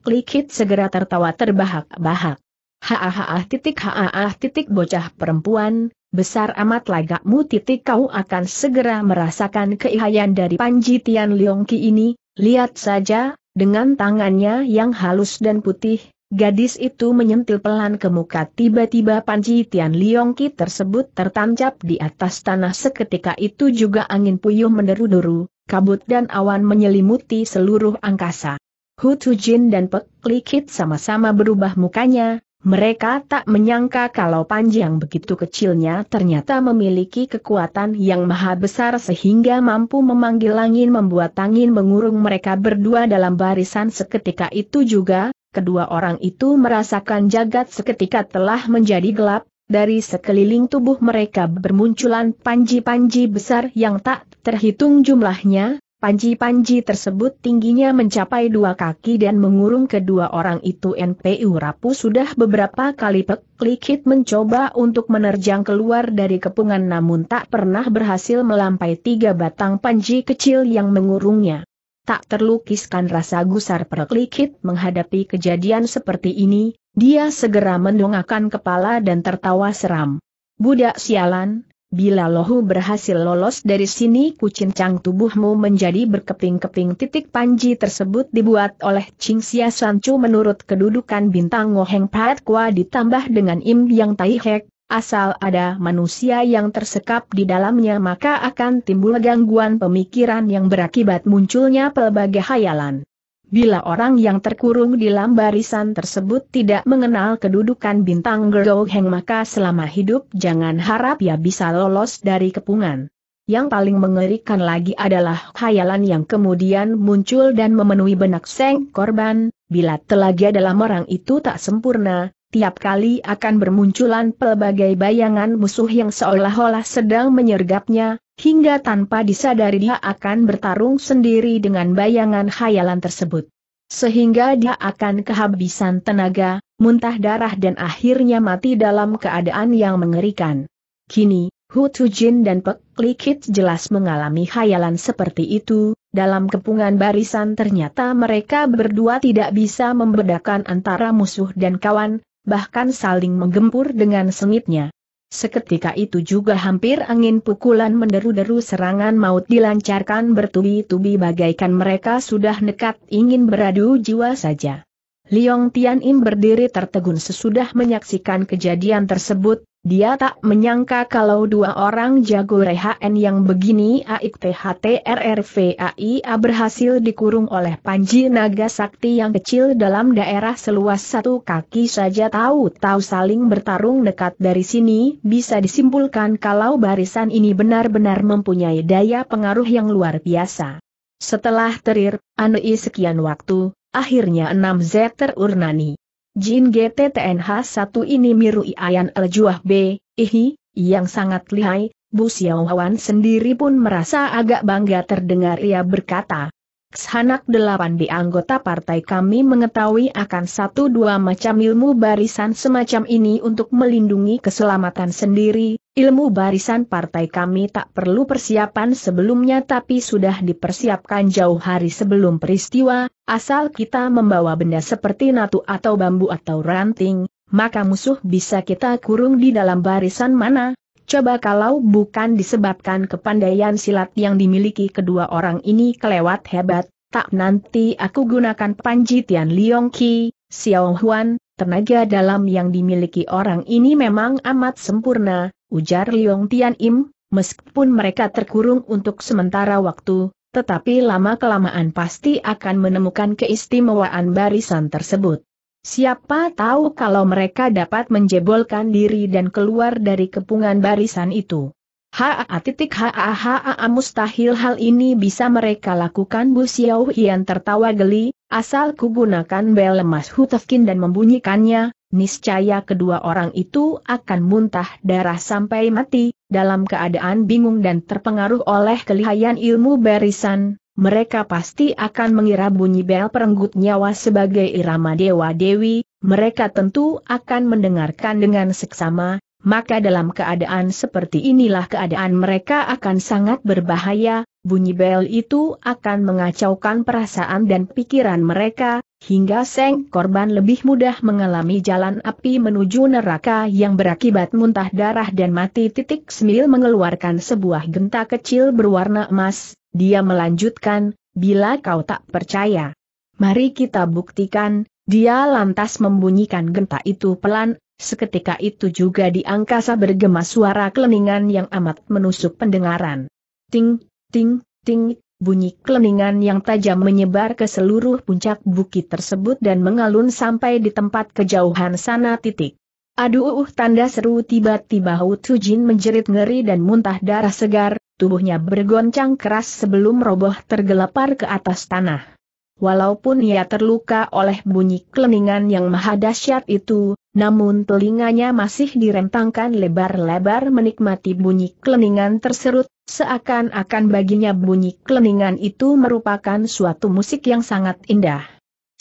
segera tertawa terbahak-bahak. Haah titik haah titik bocah perempuan, besar amat lagakmu titik kau akan segera merasakan keihayan dari Panji Tian Leongki ini, Lihat saja, dengan tangannya yang halus dan putih, gadis itu menyentil pelan ke muka tiba-tiba Panji Tian Liongki tersebut tertancap di atas tanah seketika itu juga angin puyuh meneru deru kabut dan awan menyelimuti seluruh angkasa. Hu Tujin dan Pek Likit sama-sama berubah mukanya, mereka tak menyangka kalau panjang begitu kecilnya ternyata memiliki kekuatan yang maha besar sehingga mampu memanggil angin membuat angin mengurung mereka berdua dalam barisan seketika itu juga, kedua orang itu merasakan jagat seketika telah menjadi gelap, dari sekeliling tubuh mereka bermunculan panji-panji besar yang tak terhitung jumlahnya, Panji-panji tersebut tingginya mencapai dua kaki dan mengurung kedua orang itu NPU Rapu sudah beberapa kali peklikit mencoba untuk menerjang keluar dari kepungan namun tak pernah berhasil melampai tiga batang panji kecil yang mengurungnya. Tak terlukiskan rasa gusar peklikit menghadapi kejadian seperti ini, dia segera mendongakkan kepala dan tertawa seram. Budak sialan, Bila lohu berhasil lolos dari sini kucincang tubuhmu menjadi berkeping-keping titik panji tersebut dibuat oleh Ching Xia menurut kedudukan bintang Ngoheng Pat Kwa ditambah dengan Im Yang Tai Hek, asal ada manusia yang tersekap di dalamnya maka akan timbul gangguan pemikiran yang berakibat munculnya pelbagai hayalan. Bila orang yang terkurung di dalam barisan tersebut tidak mengenal kedudukan bintang Gergo maka selama hidup jangan harap ia bisa lolos dari kepungan. Yang paling mengerikan lagi adalah khayalan yang kemudian muncul dan memenuhi benak seng korban, bila telaga dalam orang itu tak sempurna, tiap kali akan bermunculan pelbagai bayangan musuh yang seolah-olah sedang menyergapnya, hingga tanpa disadari dia akan bertarung sendiri dengan bayangan khayalan tersebut. Sehingga dia akan kehabisan tenaga, muntah darah dan akhirnya mati dalam keadaan yang mengerikan. Kini, Hu Tujin dan Pek Likit jelas mengalami khayalan seperti itu, dalam kepungan barisan ternyata mereka berdua tidak bisa membedakan antara musuh dan kawan, bahkan saling menggempur dengan sengitnya. Seketika itu juga hampir angin pukulan menderu-deru serangan maut dilancarkan bertubi-tubi bagaikan mereka sudah nekat ingin beradu jiwa saja. Liong Tian Im berdiri tertegun sesudah menyaksikan kejadian tersebut, dia tak menyangka kalau dua orang jago rehan yang begini AIKTHTRRVAIA berhasil dikurung oleh Panji Naga Sakti yang kecil dalam daerah seluas satu kaki saja tahu-tahu saling bertarung dekat dari sini bisa disimpulkan kalau barisan ini benar-benar mempunyai daya pengaruh yang luar biasa. Setelah terir, anui sekian waktu, akhirnya enam z terurnani. Jin GTTNH1 ini miru iayan Eljuah B, Ihi, yang sangat lihai, Bu Xiaohuan sendiri pun merasa agak bangga terdengar ia berkata. Xhanak delapan di anggota partai kami mengetahui akan satu dua macam ilmu barisan semacam ini untuk melindungi keselamatan sendiri, Ilmu barisan partai kami tak perlu persiapan sebelumnya tapi sudah dipersiapkan jauh hari sebelum peristiwa, asal kita membawa benda seperti natu atau bambu atau ranting, maka musuh bisa kita kurung di dalam barisan mana, coba kalau bukan disebabkan kepandaian silat yang dimiliki kedua orang ini kelewat hebat, tak nanti aku gunakan Panji Tian Liong Ki, Xiao Huan, tenaga dalam yang dimiliki orang ini memang amat sempurna, ujar Liong Tian Im, meskipun mereka terkurung untuk sementara waktu, tetapi lama-kelamaan pasti akan menemukan keistimewaan barisan tersebut. Siapa tahu kalau mereka dapat menjebolkan diri dan keluar dari kepungan barisan itu. Haa titik haa haa mustahil hal ini bisa mereka lakukan Bu Xiao Hian tertawa geli, asal kugunakan bel emas Hutefkin dan membunyikannya, Niscaya kedua orang itu akan muntah darah sampai mati, dalam keadaan bingung dan terpengaruh oleh kelihayan ilmu barisan, mereka pasti akan mengira bunyi bel perenggut nyawa sebagai irama dewa-dewi, mereka tentu akan mendengarkan dengan seksama, maka dalam keadaan seperti inilah keadaan mereka akan sangat berbahaya, bunyi bel itu akan mengacaukan perasaan dan pikiran mereka, hingga seng korban lebih mudah mengalami jalan api menuju neraka yang berakibat muntah darah dan mati. Titik semil mengeluarkan sebuah genta kecil berwarna emas, dia melanjutkan, bila kau tak percaya. Mari kita buktikan, dia lantas membunyikan genta itu pelan, seketika itu juga di angkasa bergema suara keleningan yang amat menusuk pendengaran. Ting, ting, ting, Bunyi keleningan yang tajam menyebar ke seluruh puncak bukit tersebut dan mengalun sampai di tempat kejauhan sana titik. Aduh uh, uh, tanda seru tiba-tiba Hu Tujin menjerit ngeri dan muntah darah segar, tubuhnya bergoncang keras sebelum roboh tergelapar ke atas tanah. Walaupun ia terluka oleh bunyi keleningan yang maha dahsyat itu, namun telinganya masih direntangkan lebar-lebar menikmati bunyi keleningan terserut, seakan-akan baginya bunyi keleningan itu merupakan suatu musik yang sangat indah.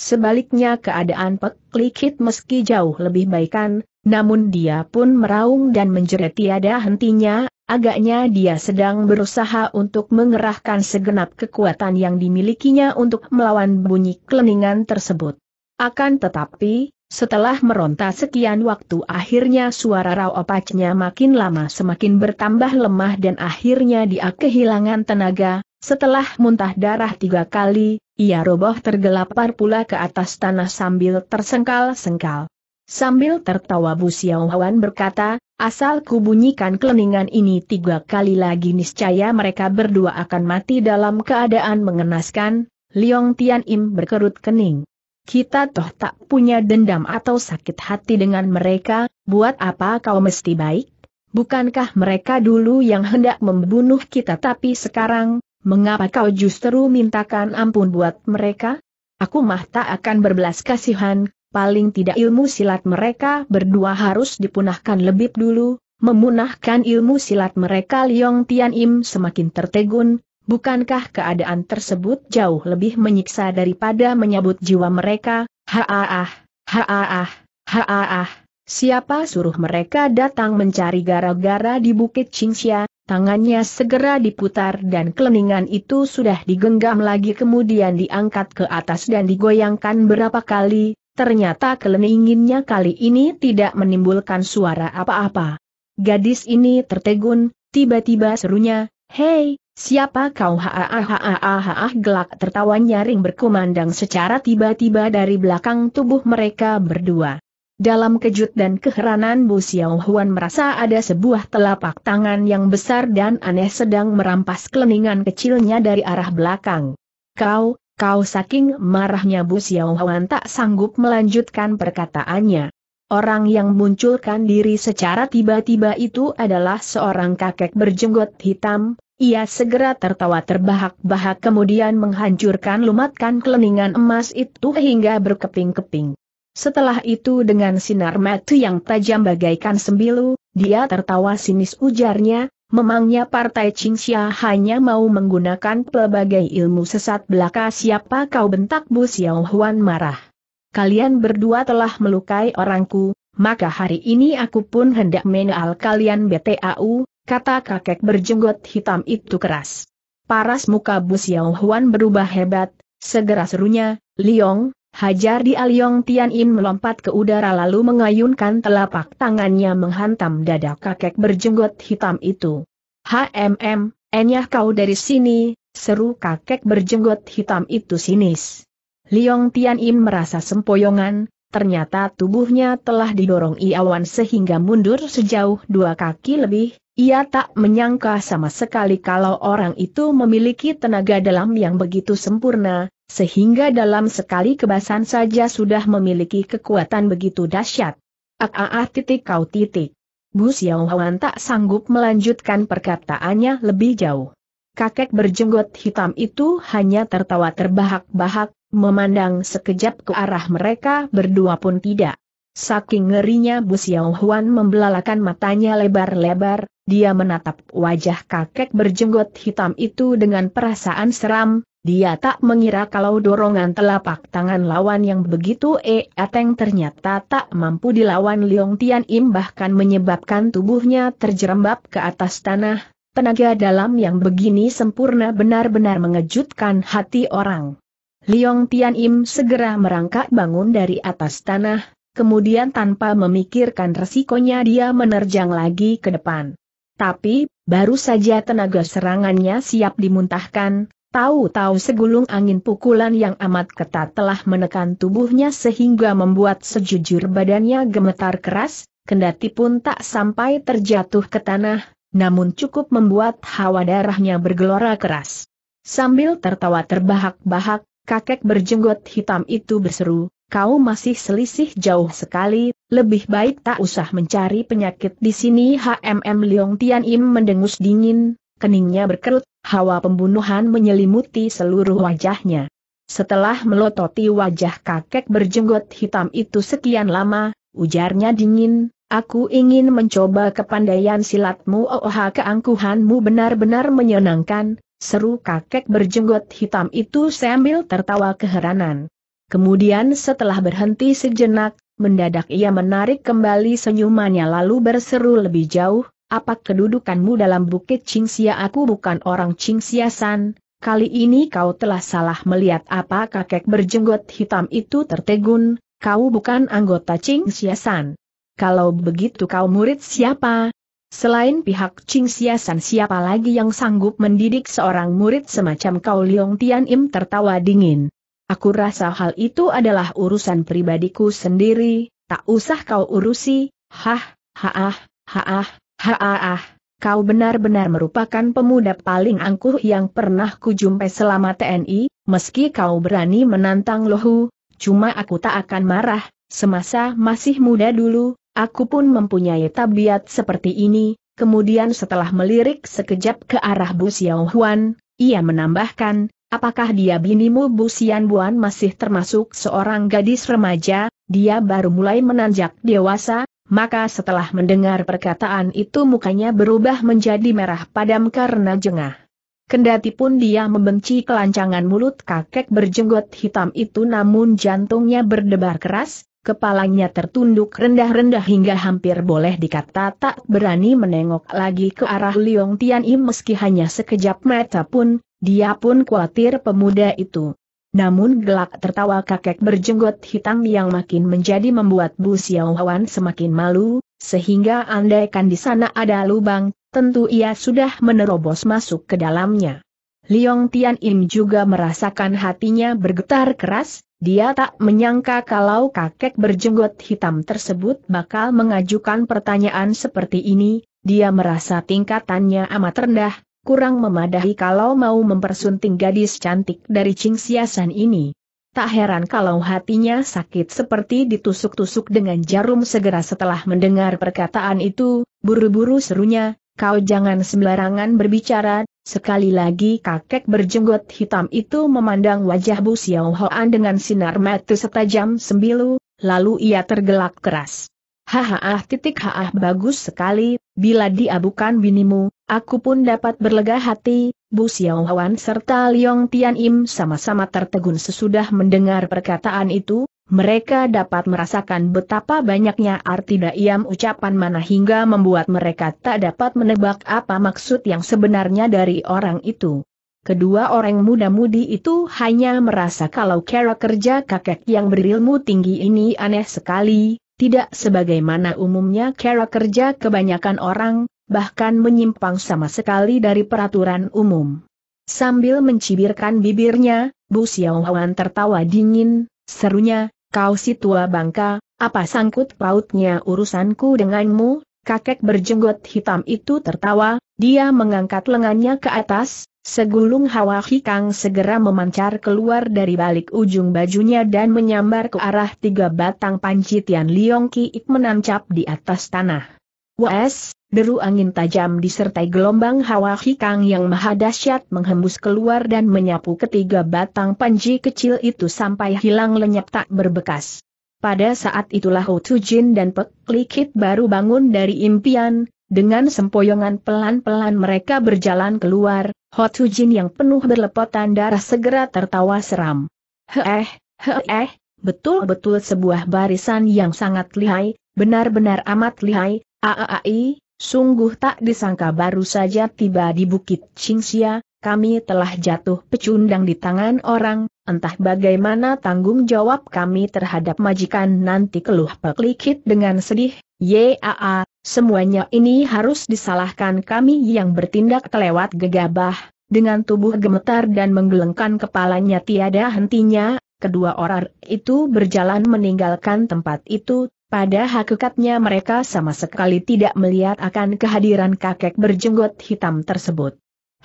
Sebaliknya keadaan Pek meski jauh lebih baikan, namun dia pun meraung dan menjerit tiada hentinya, Agaknya dia sedang berusaha untuk mengerahkan segenap kekuatan yang dimilikinya untuk melawan bunyi keleningan tersebut. Akan tetapi, setelah meronta sekian waktu akhirnya suara Rao Opacnya makin lama semakin bertambah lemah dan akhirnya dia kehilangan tenaga, setelah muntah darah tiga kali, ia roboh tergelapar pula ke atas tanah sambil tersengkal-sengkal. Sambil tertawa Bu Xiaohuan berkata, Asal kubunyikan keleningan ini tiga kali lagi niscaya mereka berdua akan mati dalam keadaan mengenaskan, Liong Tian Im berkerut kening. Kita toh tak punya dendam atau sakit hati dengan mereka, buat apa kau mesti baik? Bukankah mereka dulu yang hendak membunuh kita tapi sekarang, mengapa kau justru mintakan ampun buat mereka? Aku mah tak akan berbelas kasihan, paling tidak ilmu silat mereka berdua harus dipunahkan lebih dulu, memunahkan ilmu silat mereka Liong Tian Im semakin tertegun, bukankah keadaan tersebut jauh lebih menyiksa daripada menyebut jiwa mereka, haaah, haaah, haaah, siapa suruh mereka datang mencari gara-gara di Bukit Qingxia, Tangannya segera diputar dan keleningan itu sudah digenggam lagi kemudian diangkat ke atas dan digoyangkan berapa kali, Ternyata keleninginnya kali ini tidak menimbulkan suara apa-apa. Gadis ini tertegun, tiba-tiba serunya, Hei, siapa kau ha gelak tertawa nyaring berkumandang secara tiba-tiba dari belakang tubuh mereka berdua. Dalam kejut dan keheranan Bu Xiao Huan merasa ada sebuah telapak tangan yang besar dan aneh sedang merampas keleningan kecilnya dari arah belakang. Kau, Kau saking marahnya Bu Xiao Huan tak sanggup melanjutkan perkataannya. Orang yang munculkan diri secara tiba-tiba itu adalah seorang kakek berjenggot hitam, ia segera tertawa terbahak-bahak kemudian menghancurkan lumatkan keleningan emas itu hingga berkeping-keping. Setelah itu dengan sinar mata yang tajam bagaikan sembilu, dia tertawa sinis ujarnya, Memangnya partai Qingxia hanya mau menggunakan pelbagai ilmu sesat belaka siapa kau bentak Bu Xiao Huan marah. Kalian berdua telah melukai orangku, maka hari ini aku pun hendak menal kalian BTAU, kata kakek berjenggot hitam itu keras. Paras muka Bu Xiao Huan berubah hebat, segera serunya, Liong, Hajar di Aliong Tian In melompat ke udara lalu mengayunkan telapak tangannya menghantam dada kakek berjenggot hitam itu. HMM, enyah kau dari sini, seru kakek berjenggot hitam itu sinis. Liong Tian In merasa sempoyongan, ternyata tubuhnya telah didorong Iawan sehingga mundur sejauh dua kaki lebih, ia tak menyangka sama sekali kalau orang itu memiliki tenaga dalam yang begitu sempurna, sehingga dalam sekali kebasan saja sudah memiliki kekuatan begitu dahsyat. Aa ah, ah, ah, titik kau titik. Bu Xiao Huan tak sanggup melanjutkan perkataannya lebih jauh. Kakek berjenggot hitam itu hanya tertawa terbahak-bahak, memandang sekejap ke arah mereka berdua pun tidak. Saking ngerinya Bu Xiao Huan membelalakan matanya lebar-lebar, dia menatap wajah kakek berjenggot hitam itu dengan perasaan seram, dia tak mengira kalau dorongan telapak tangan lawan yang begitu E Ateng ternyata tak mampu dilawan Liong Tian Im bahkan menyebabkan tubuhnya terjerembab ke atas tanah. Tenaga dalam yang begini sempurna benar-benar mengejutkan hati orang. Liong Tian Im segera merangkak bangun dari atas tanah, kemudian tanpa memikirkan resikonya dia menerjang lagi ke depan. Tapi, baru saja tenaga serangannya siap dimuntahkan, Tahu-tahu segulung angin pukulan yang amat ketat telah menekan tubuhnya sehingga membuat sejujur badannya gemetar keras, kendati pun tak sampai terjatuh ke tanah, namun cukup membuat hawa darahnya bergelora keras. Sambil tertawa terbahak-bahak, kakek berjenggot hitam itu berseru, kau masih selisih jauh sekali, lebih baik tak usah mencari penyakit di sini HMM Leong Tian Im mendengus dingin, keningnya berkerut, hawa pembunuhan menyelimuti seluruh wajahnya. Setelah melototi wajah kakek berjenggot hitam itu sekian lama, ujarnya dingin, aku ingin mencoba kepandaian silatmu oha oh, oh, keangkuhanmu benar-benar menyenangkan, seru kakek berjenggot hitam itu sambil tertawa keheranan. Kemudian setelah berhenti sejenak, mendadak ia menarik kembali senyumannya lalu berseru lebih jauh, apa kedudukanmu dalam bukit Qingxia aku bukan orang Qingxia kali ini kau telah salah melihat apa kakek berjenggot hitam itu tertegun, kau bukan anggota Qingxia Kalau begitu kau murid siapa? Selain pihak Qingxia siapa lagi yang sanggup mendidik seorang murid semacam kau Liong Tian Im tertawa dingin. Aku rasa hal itu adalah urusan pribadiku sendiri, tak usah kau urusi, hah, haah, haah, Haah, kau benar-benar merupakan pemuda paling angkuh yang pernah kujumpai selama TNI, meski kau berani menantang lohu, cuma aku tak akan marah, semasa masih muda dulu, aku pun mempunyai tabiat seperti ini, kemudian setelah melirik sekejap ke arah Bu Xiao ia menambahkan, apakah dia binimu Bu Sian Buan masih termasuk seorang gadis remaja, dia baru mulai menanjak dewasa, maka setelah mendengar perkataan itu mukanya berubah menjadi merah padam karena jengah. Kendati pun dia membenci kelancangan mulut kakek berjenggot hitam itu namun jantungnya berdebar keras, kepalanya tertunduk rendah-rendah hingga hampir boleh dikata tak berani menengok lagi ke arah Liong Tian Im meski hanya sekejap mata pun, dia pun khawatir pemuda itu namun gelak tertawa kakek berjenggot hitam yang makin menjadi membuat Bu Xiaohuan semakin malu, sehingga andaikan di sana ada lubang, tentu ia sudah menerobos masuk ke dalamnya. Liong Tian Im juga merasakan hatinya bergetar keras, dia tak menyangka kalau kakek berjenggot hitam tersebut bakal mengajukan pertanyaan seperti ini, dia merasa tingkatannya amat rendah, kurang memadahi kalau mau mempersunting gadis cantik dari Siasan ini. Tak heran kalau hatinya sakit seperti ditusuk-tusuk dengan jarum segera setelah mendengar perkataan itu, buru-buru serunya, kau jangan sembarangan berbicara, sekali lagi kakek berjenggot hitam itu memandang wajah Bu Xiao Hoan dengan sinar mata setajam sembilu, lalu ia tergelak keras. Hahaha titik haah bagus sekali, Bila dia bukan binimu, aku pun dapat berlega hati, Bu Xiaowan serta Liong Tian sama-sama tertegun sesudah mendengar perkataan itu, mereka dapat merasakan betapa banyaknya arti daiam ucapan mana hingga membuat mereka tak dapat menebak apa maksud yang sebenarnya dari orang itu. Kedua orang muda-mudi itu hanya merasa kalau cara kerja kakek yang berilmu tinggi ini aneh sekali, tidak sebagaimana umumnya cara kerja kebanyakan orang, bahkan menyimpang sama sekali dari peraturan umum. Sambil mencibirkan bibirnya, Bu Xiaohuan tertawa dingin, serunya, kau si tua bangka, apa sangkut pautnya urusanku denganmu, kakek berjenggot hitam itu tertawa, dia mengangkat lengannya ke atas, Segulung hawa hikang segera memancar keluar dari balik ujung bajunya dan menyambar ke arah tiga batang panci Tian Liong Kiik menancap di atas tanah. Wes, deru angin tajam disertai gelombang hawa hikang yang maha dahsyat menghembus keluar dan menyapu ketiga batang panci kecil itu sampai hilang lenyap tak berbekas. Pada saat itulah Hu Jin dan Pek Likit baru bangun dari impian, dengan sempoyongan pelan-pelan mereka berjalan keluar, Hot Jin yang penuh berlepotan darah segera tertawa seram. Heeh, heeh, betul-betul sebuah barisan yang sangat lihai, benar-benar amat lihai, aaai, sungguh tak disangka baru saja tiba di Bukit Qingxia, kami telah jatuh pecundang di tangan orang, entah bagaimana tanggung jawab kami terhadap majikan nanti keluh peklikit dengan sedih, yaa, semuanya ini harus disalahkan kami yang bertindak kelewat gegabah, dengan tubuh gemetar dan menggelengkan kepalanya tiada hentinya, kedua orang itu berjalan meninggalkan tempat itu, pada hakikatnya mereka sama sekali tidak melihat akan kehadiran kakek berjenggot hitam tersebut.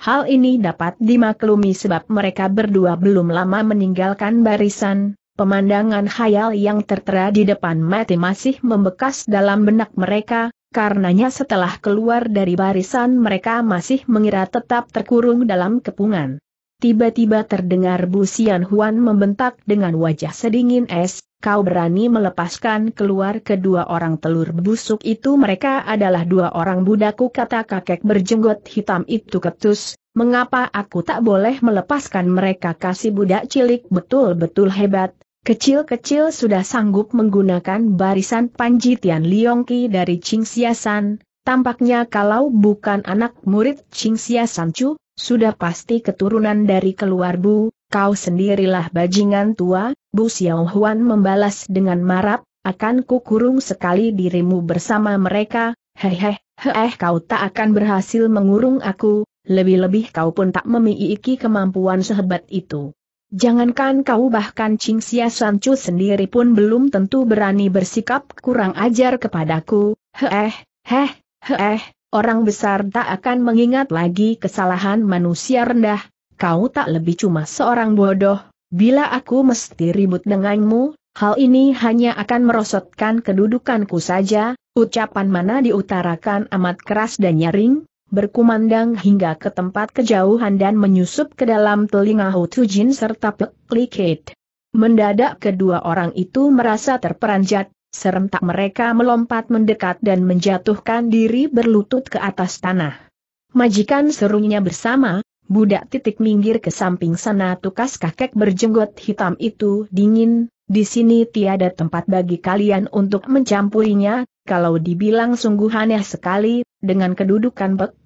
Hal ini dapat dimaklumi sebab mereka berdua belum lama meninggalkan barisan, pemandangan khayal yang tertera di depan mati masih membekas dalam benak mereka, karenanya setelah keluar dari barisan mereka masih mengira tetap terkurung dalam kepungan. Tiba-tiba terdengar Bu Sian Huan membentak dengan wajah sedingin es, kau berani melepaskan keluar kedua orang telur busuk itu mereka adalah dua orang budakku kata kakek berjenggot hitam itu ketus, mengapa aku tak boleh melepaskan mereka kasih budak cilik betul-betul hebat, kecil-kecil sudah sanggup menggunakan barisan Panji Tian Liongki dari Ching Siasan, tampaknya kalau bukan anak murid Ching Siasan Chu, sudah pasti keturunan dari keluar bu kau sendirilah bajingan tua, Bu Xiao Huan membalas dengan marah, akan kukurung sekali dirimu bersama mereka, heheh, heh kau tak akan berhasil mengurung aku, lebih-lebih kau pun tak memiliki kemampuan sehebat itu. Jangankan kau bahkan Ching Xia Sanchu sendiri pun belum tentu berani bersikap kurang ajar kepadaku, heh, heh, heh, orang besar tak akan mengingat lagi kesalahan manusia rendah, kau tak lebih cuma seorang bodoh, bila aku mesti ribut denganmu, hal ini hanya akan merosotkan kedudukanku saja, ucapan mana diutarakan amat keras dan nyaring, berkumandang hingga ke tempat kejauhan dan menyusup ke dalam telinga Hu Tujin serta Peklikit. Mendadak kedua orang itu merasa terperanjat, serentak mereka melompat mendekat dan menjatuhkan diri berlutut ke atas tanah. Majikan serunya bersama, Budak titik minggir ke samping sana tukas kakek berjenggot hitam itu dingin, di sini tiada tempat bagi kalian untuk mencampurinya, kalau dibilang sungguh aneh sekali, dengan kedudukan beklikit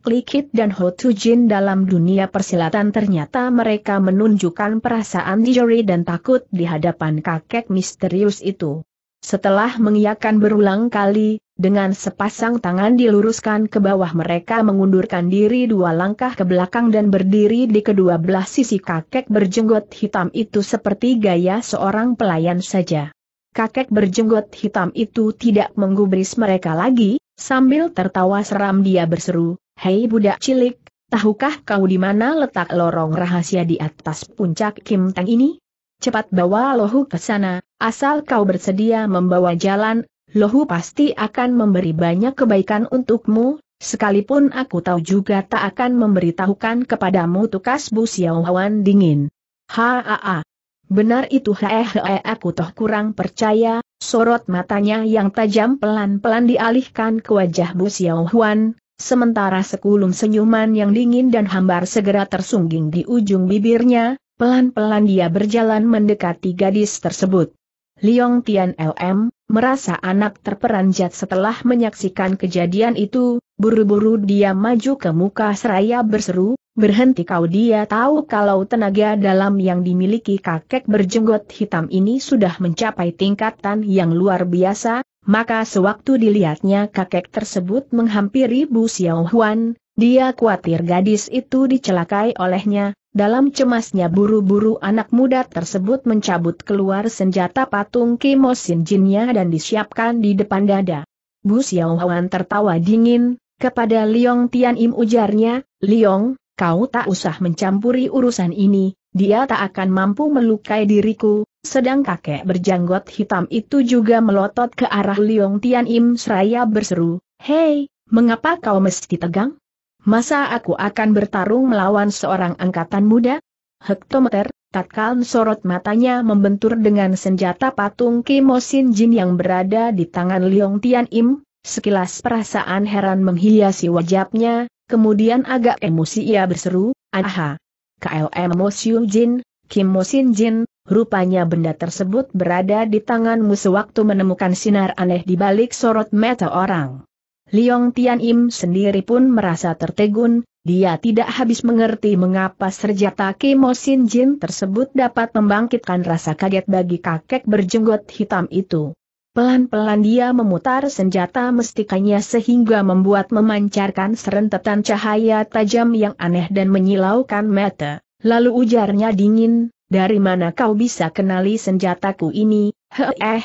Likit dan Ho Jin dalam dunia persilatan ternyata mereka menunjukkan perasaan dijeri dan takut di hadapan kakek misterius itu. Setelah mengiyakan berulang kali, dengan sepasang tangan diluruskan ke bawah mereka mengundurkan diri dua langkah ke belakang dan berdiri di kedua belah sisi kakek berjenggot hitam itu seperti gaya seorang pelayan saja. Kakek berjenggot hitam itu tidak menggubris mereka lagi, sambil tertawa seram dia berseru, Hei budak cilik, tahukah kau di mana letak lorong rahasia di atas puncak Kim Tang ini? Cepat bawa lohu ke sana, asal kau bersedia membawa jalan, Lohu pasti akan memberi banyak kebaikan untukmu, sekalipun aku tahu juga tak akan memberitahukan kepadamu tukas Bu Xiaohuan dingin. Haa, benar itu hehehe aku toh kurang percaya, sorot matanya yang tajam pelan-pelan dialihkan ke wajah Bu Xiaohuan, sementara sekulum senyuman yang dingin dan hambar segera tersungging di ujung bibirnya, pelan-pelan dia berjalan mendekati gadis tersebut. Liong Tian LM, Merasa anak terperanjat setelah menyaksikan kejadian itu, buru-buru dia maju ke muka seraya berseru, berhenti kau dia tahu kalau tenaga dalam yang dimiliki kakek berjenggot hitam ini sudah mencapai tingkatan yang luar biasa, maka sewaktu dilihatnya kakek tersebut menghampiri Bu Xiao Huan, dia khawatir gadis itu dicelakai olehnya, dalam cemasnya buru-buru anak muda tersebut mencabut keluar senjata patung Kimo jinnya dan disiapkan di depan dada. Bu Xiao Huan tertawa dingin, kepada Liong Tian Im ujarnya, Liong, kau tak usah mencampuri urusan ini, dia tak akan mampu melukai diriku, sedang kakek berjanggot hitam itu juga melotot ke arah Liong Tian Im seraya berseru, Hei, mengapa kau mesti tegang? Masa aku akan bertarung melawan seorang angkatan muda? Hektometer, tatkal sorot matanya membentur dengan senjata patung Kimo Jin yang berada di tangan Liong Tian Im, sekilas perasaan heran menghiasi wajahnya, kemudian agak emosi ia berseru, aha, KLM Mo Jin, Kimosin Jin, rupanya benda tersebut berada di tanganmu sewaktu menemukan sinar aneh di balik sorot mata orang. Liong Tian Im sendiri pun merasa tertegun, dia tidak habis mengerti mengapa serjata Kimo Sin Jin tersebut dapat membangkitkan rasa kaget bagi kakek berjenggot hitam itu. Pelan-pelan dia memutar senjata mestikanya sehingga membuat memancarkan serentetan cahaya tajam yang aneh dan menyilaukan mata. Lalu ujarnya dingin, dari mana kau bisa kenali senjataku ini, He he eh,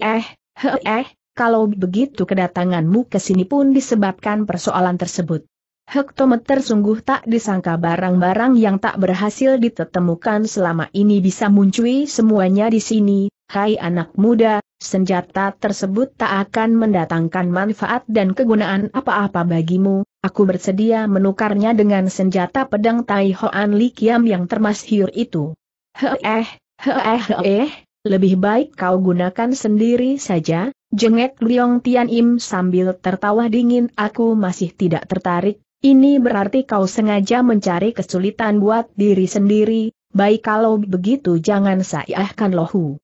eh, he eh kalau begitu kedatanganmu ke sini pun disebabkan persoalan tersebut. Hektometer sungguh tak disangka barang-barang yang tak berhasil ditemukan selama ini bisa muncul semuanya di sini, hai anak muda, senjata tersebut tak akan mendatangkan manfaat dan kegunaan apa-apa bagimu, aku bersedia menukarnya dengan senjata pedang Tai Hoan Li Kiam yang termasyhur itu. Eh, heeh eh. lebih baik kau gunakan sendiri saja, Jengek Liong Tian Im sambil tertawa dingin aku masih tidak tertarik, ini berarti kau sengaja mencari kesulitan buat diri sendiri, baik kalau begitu jangan saya akan lohu.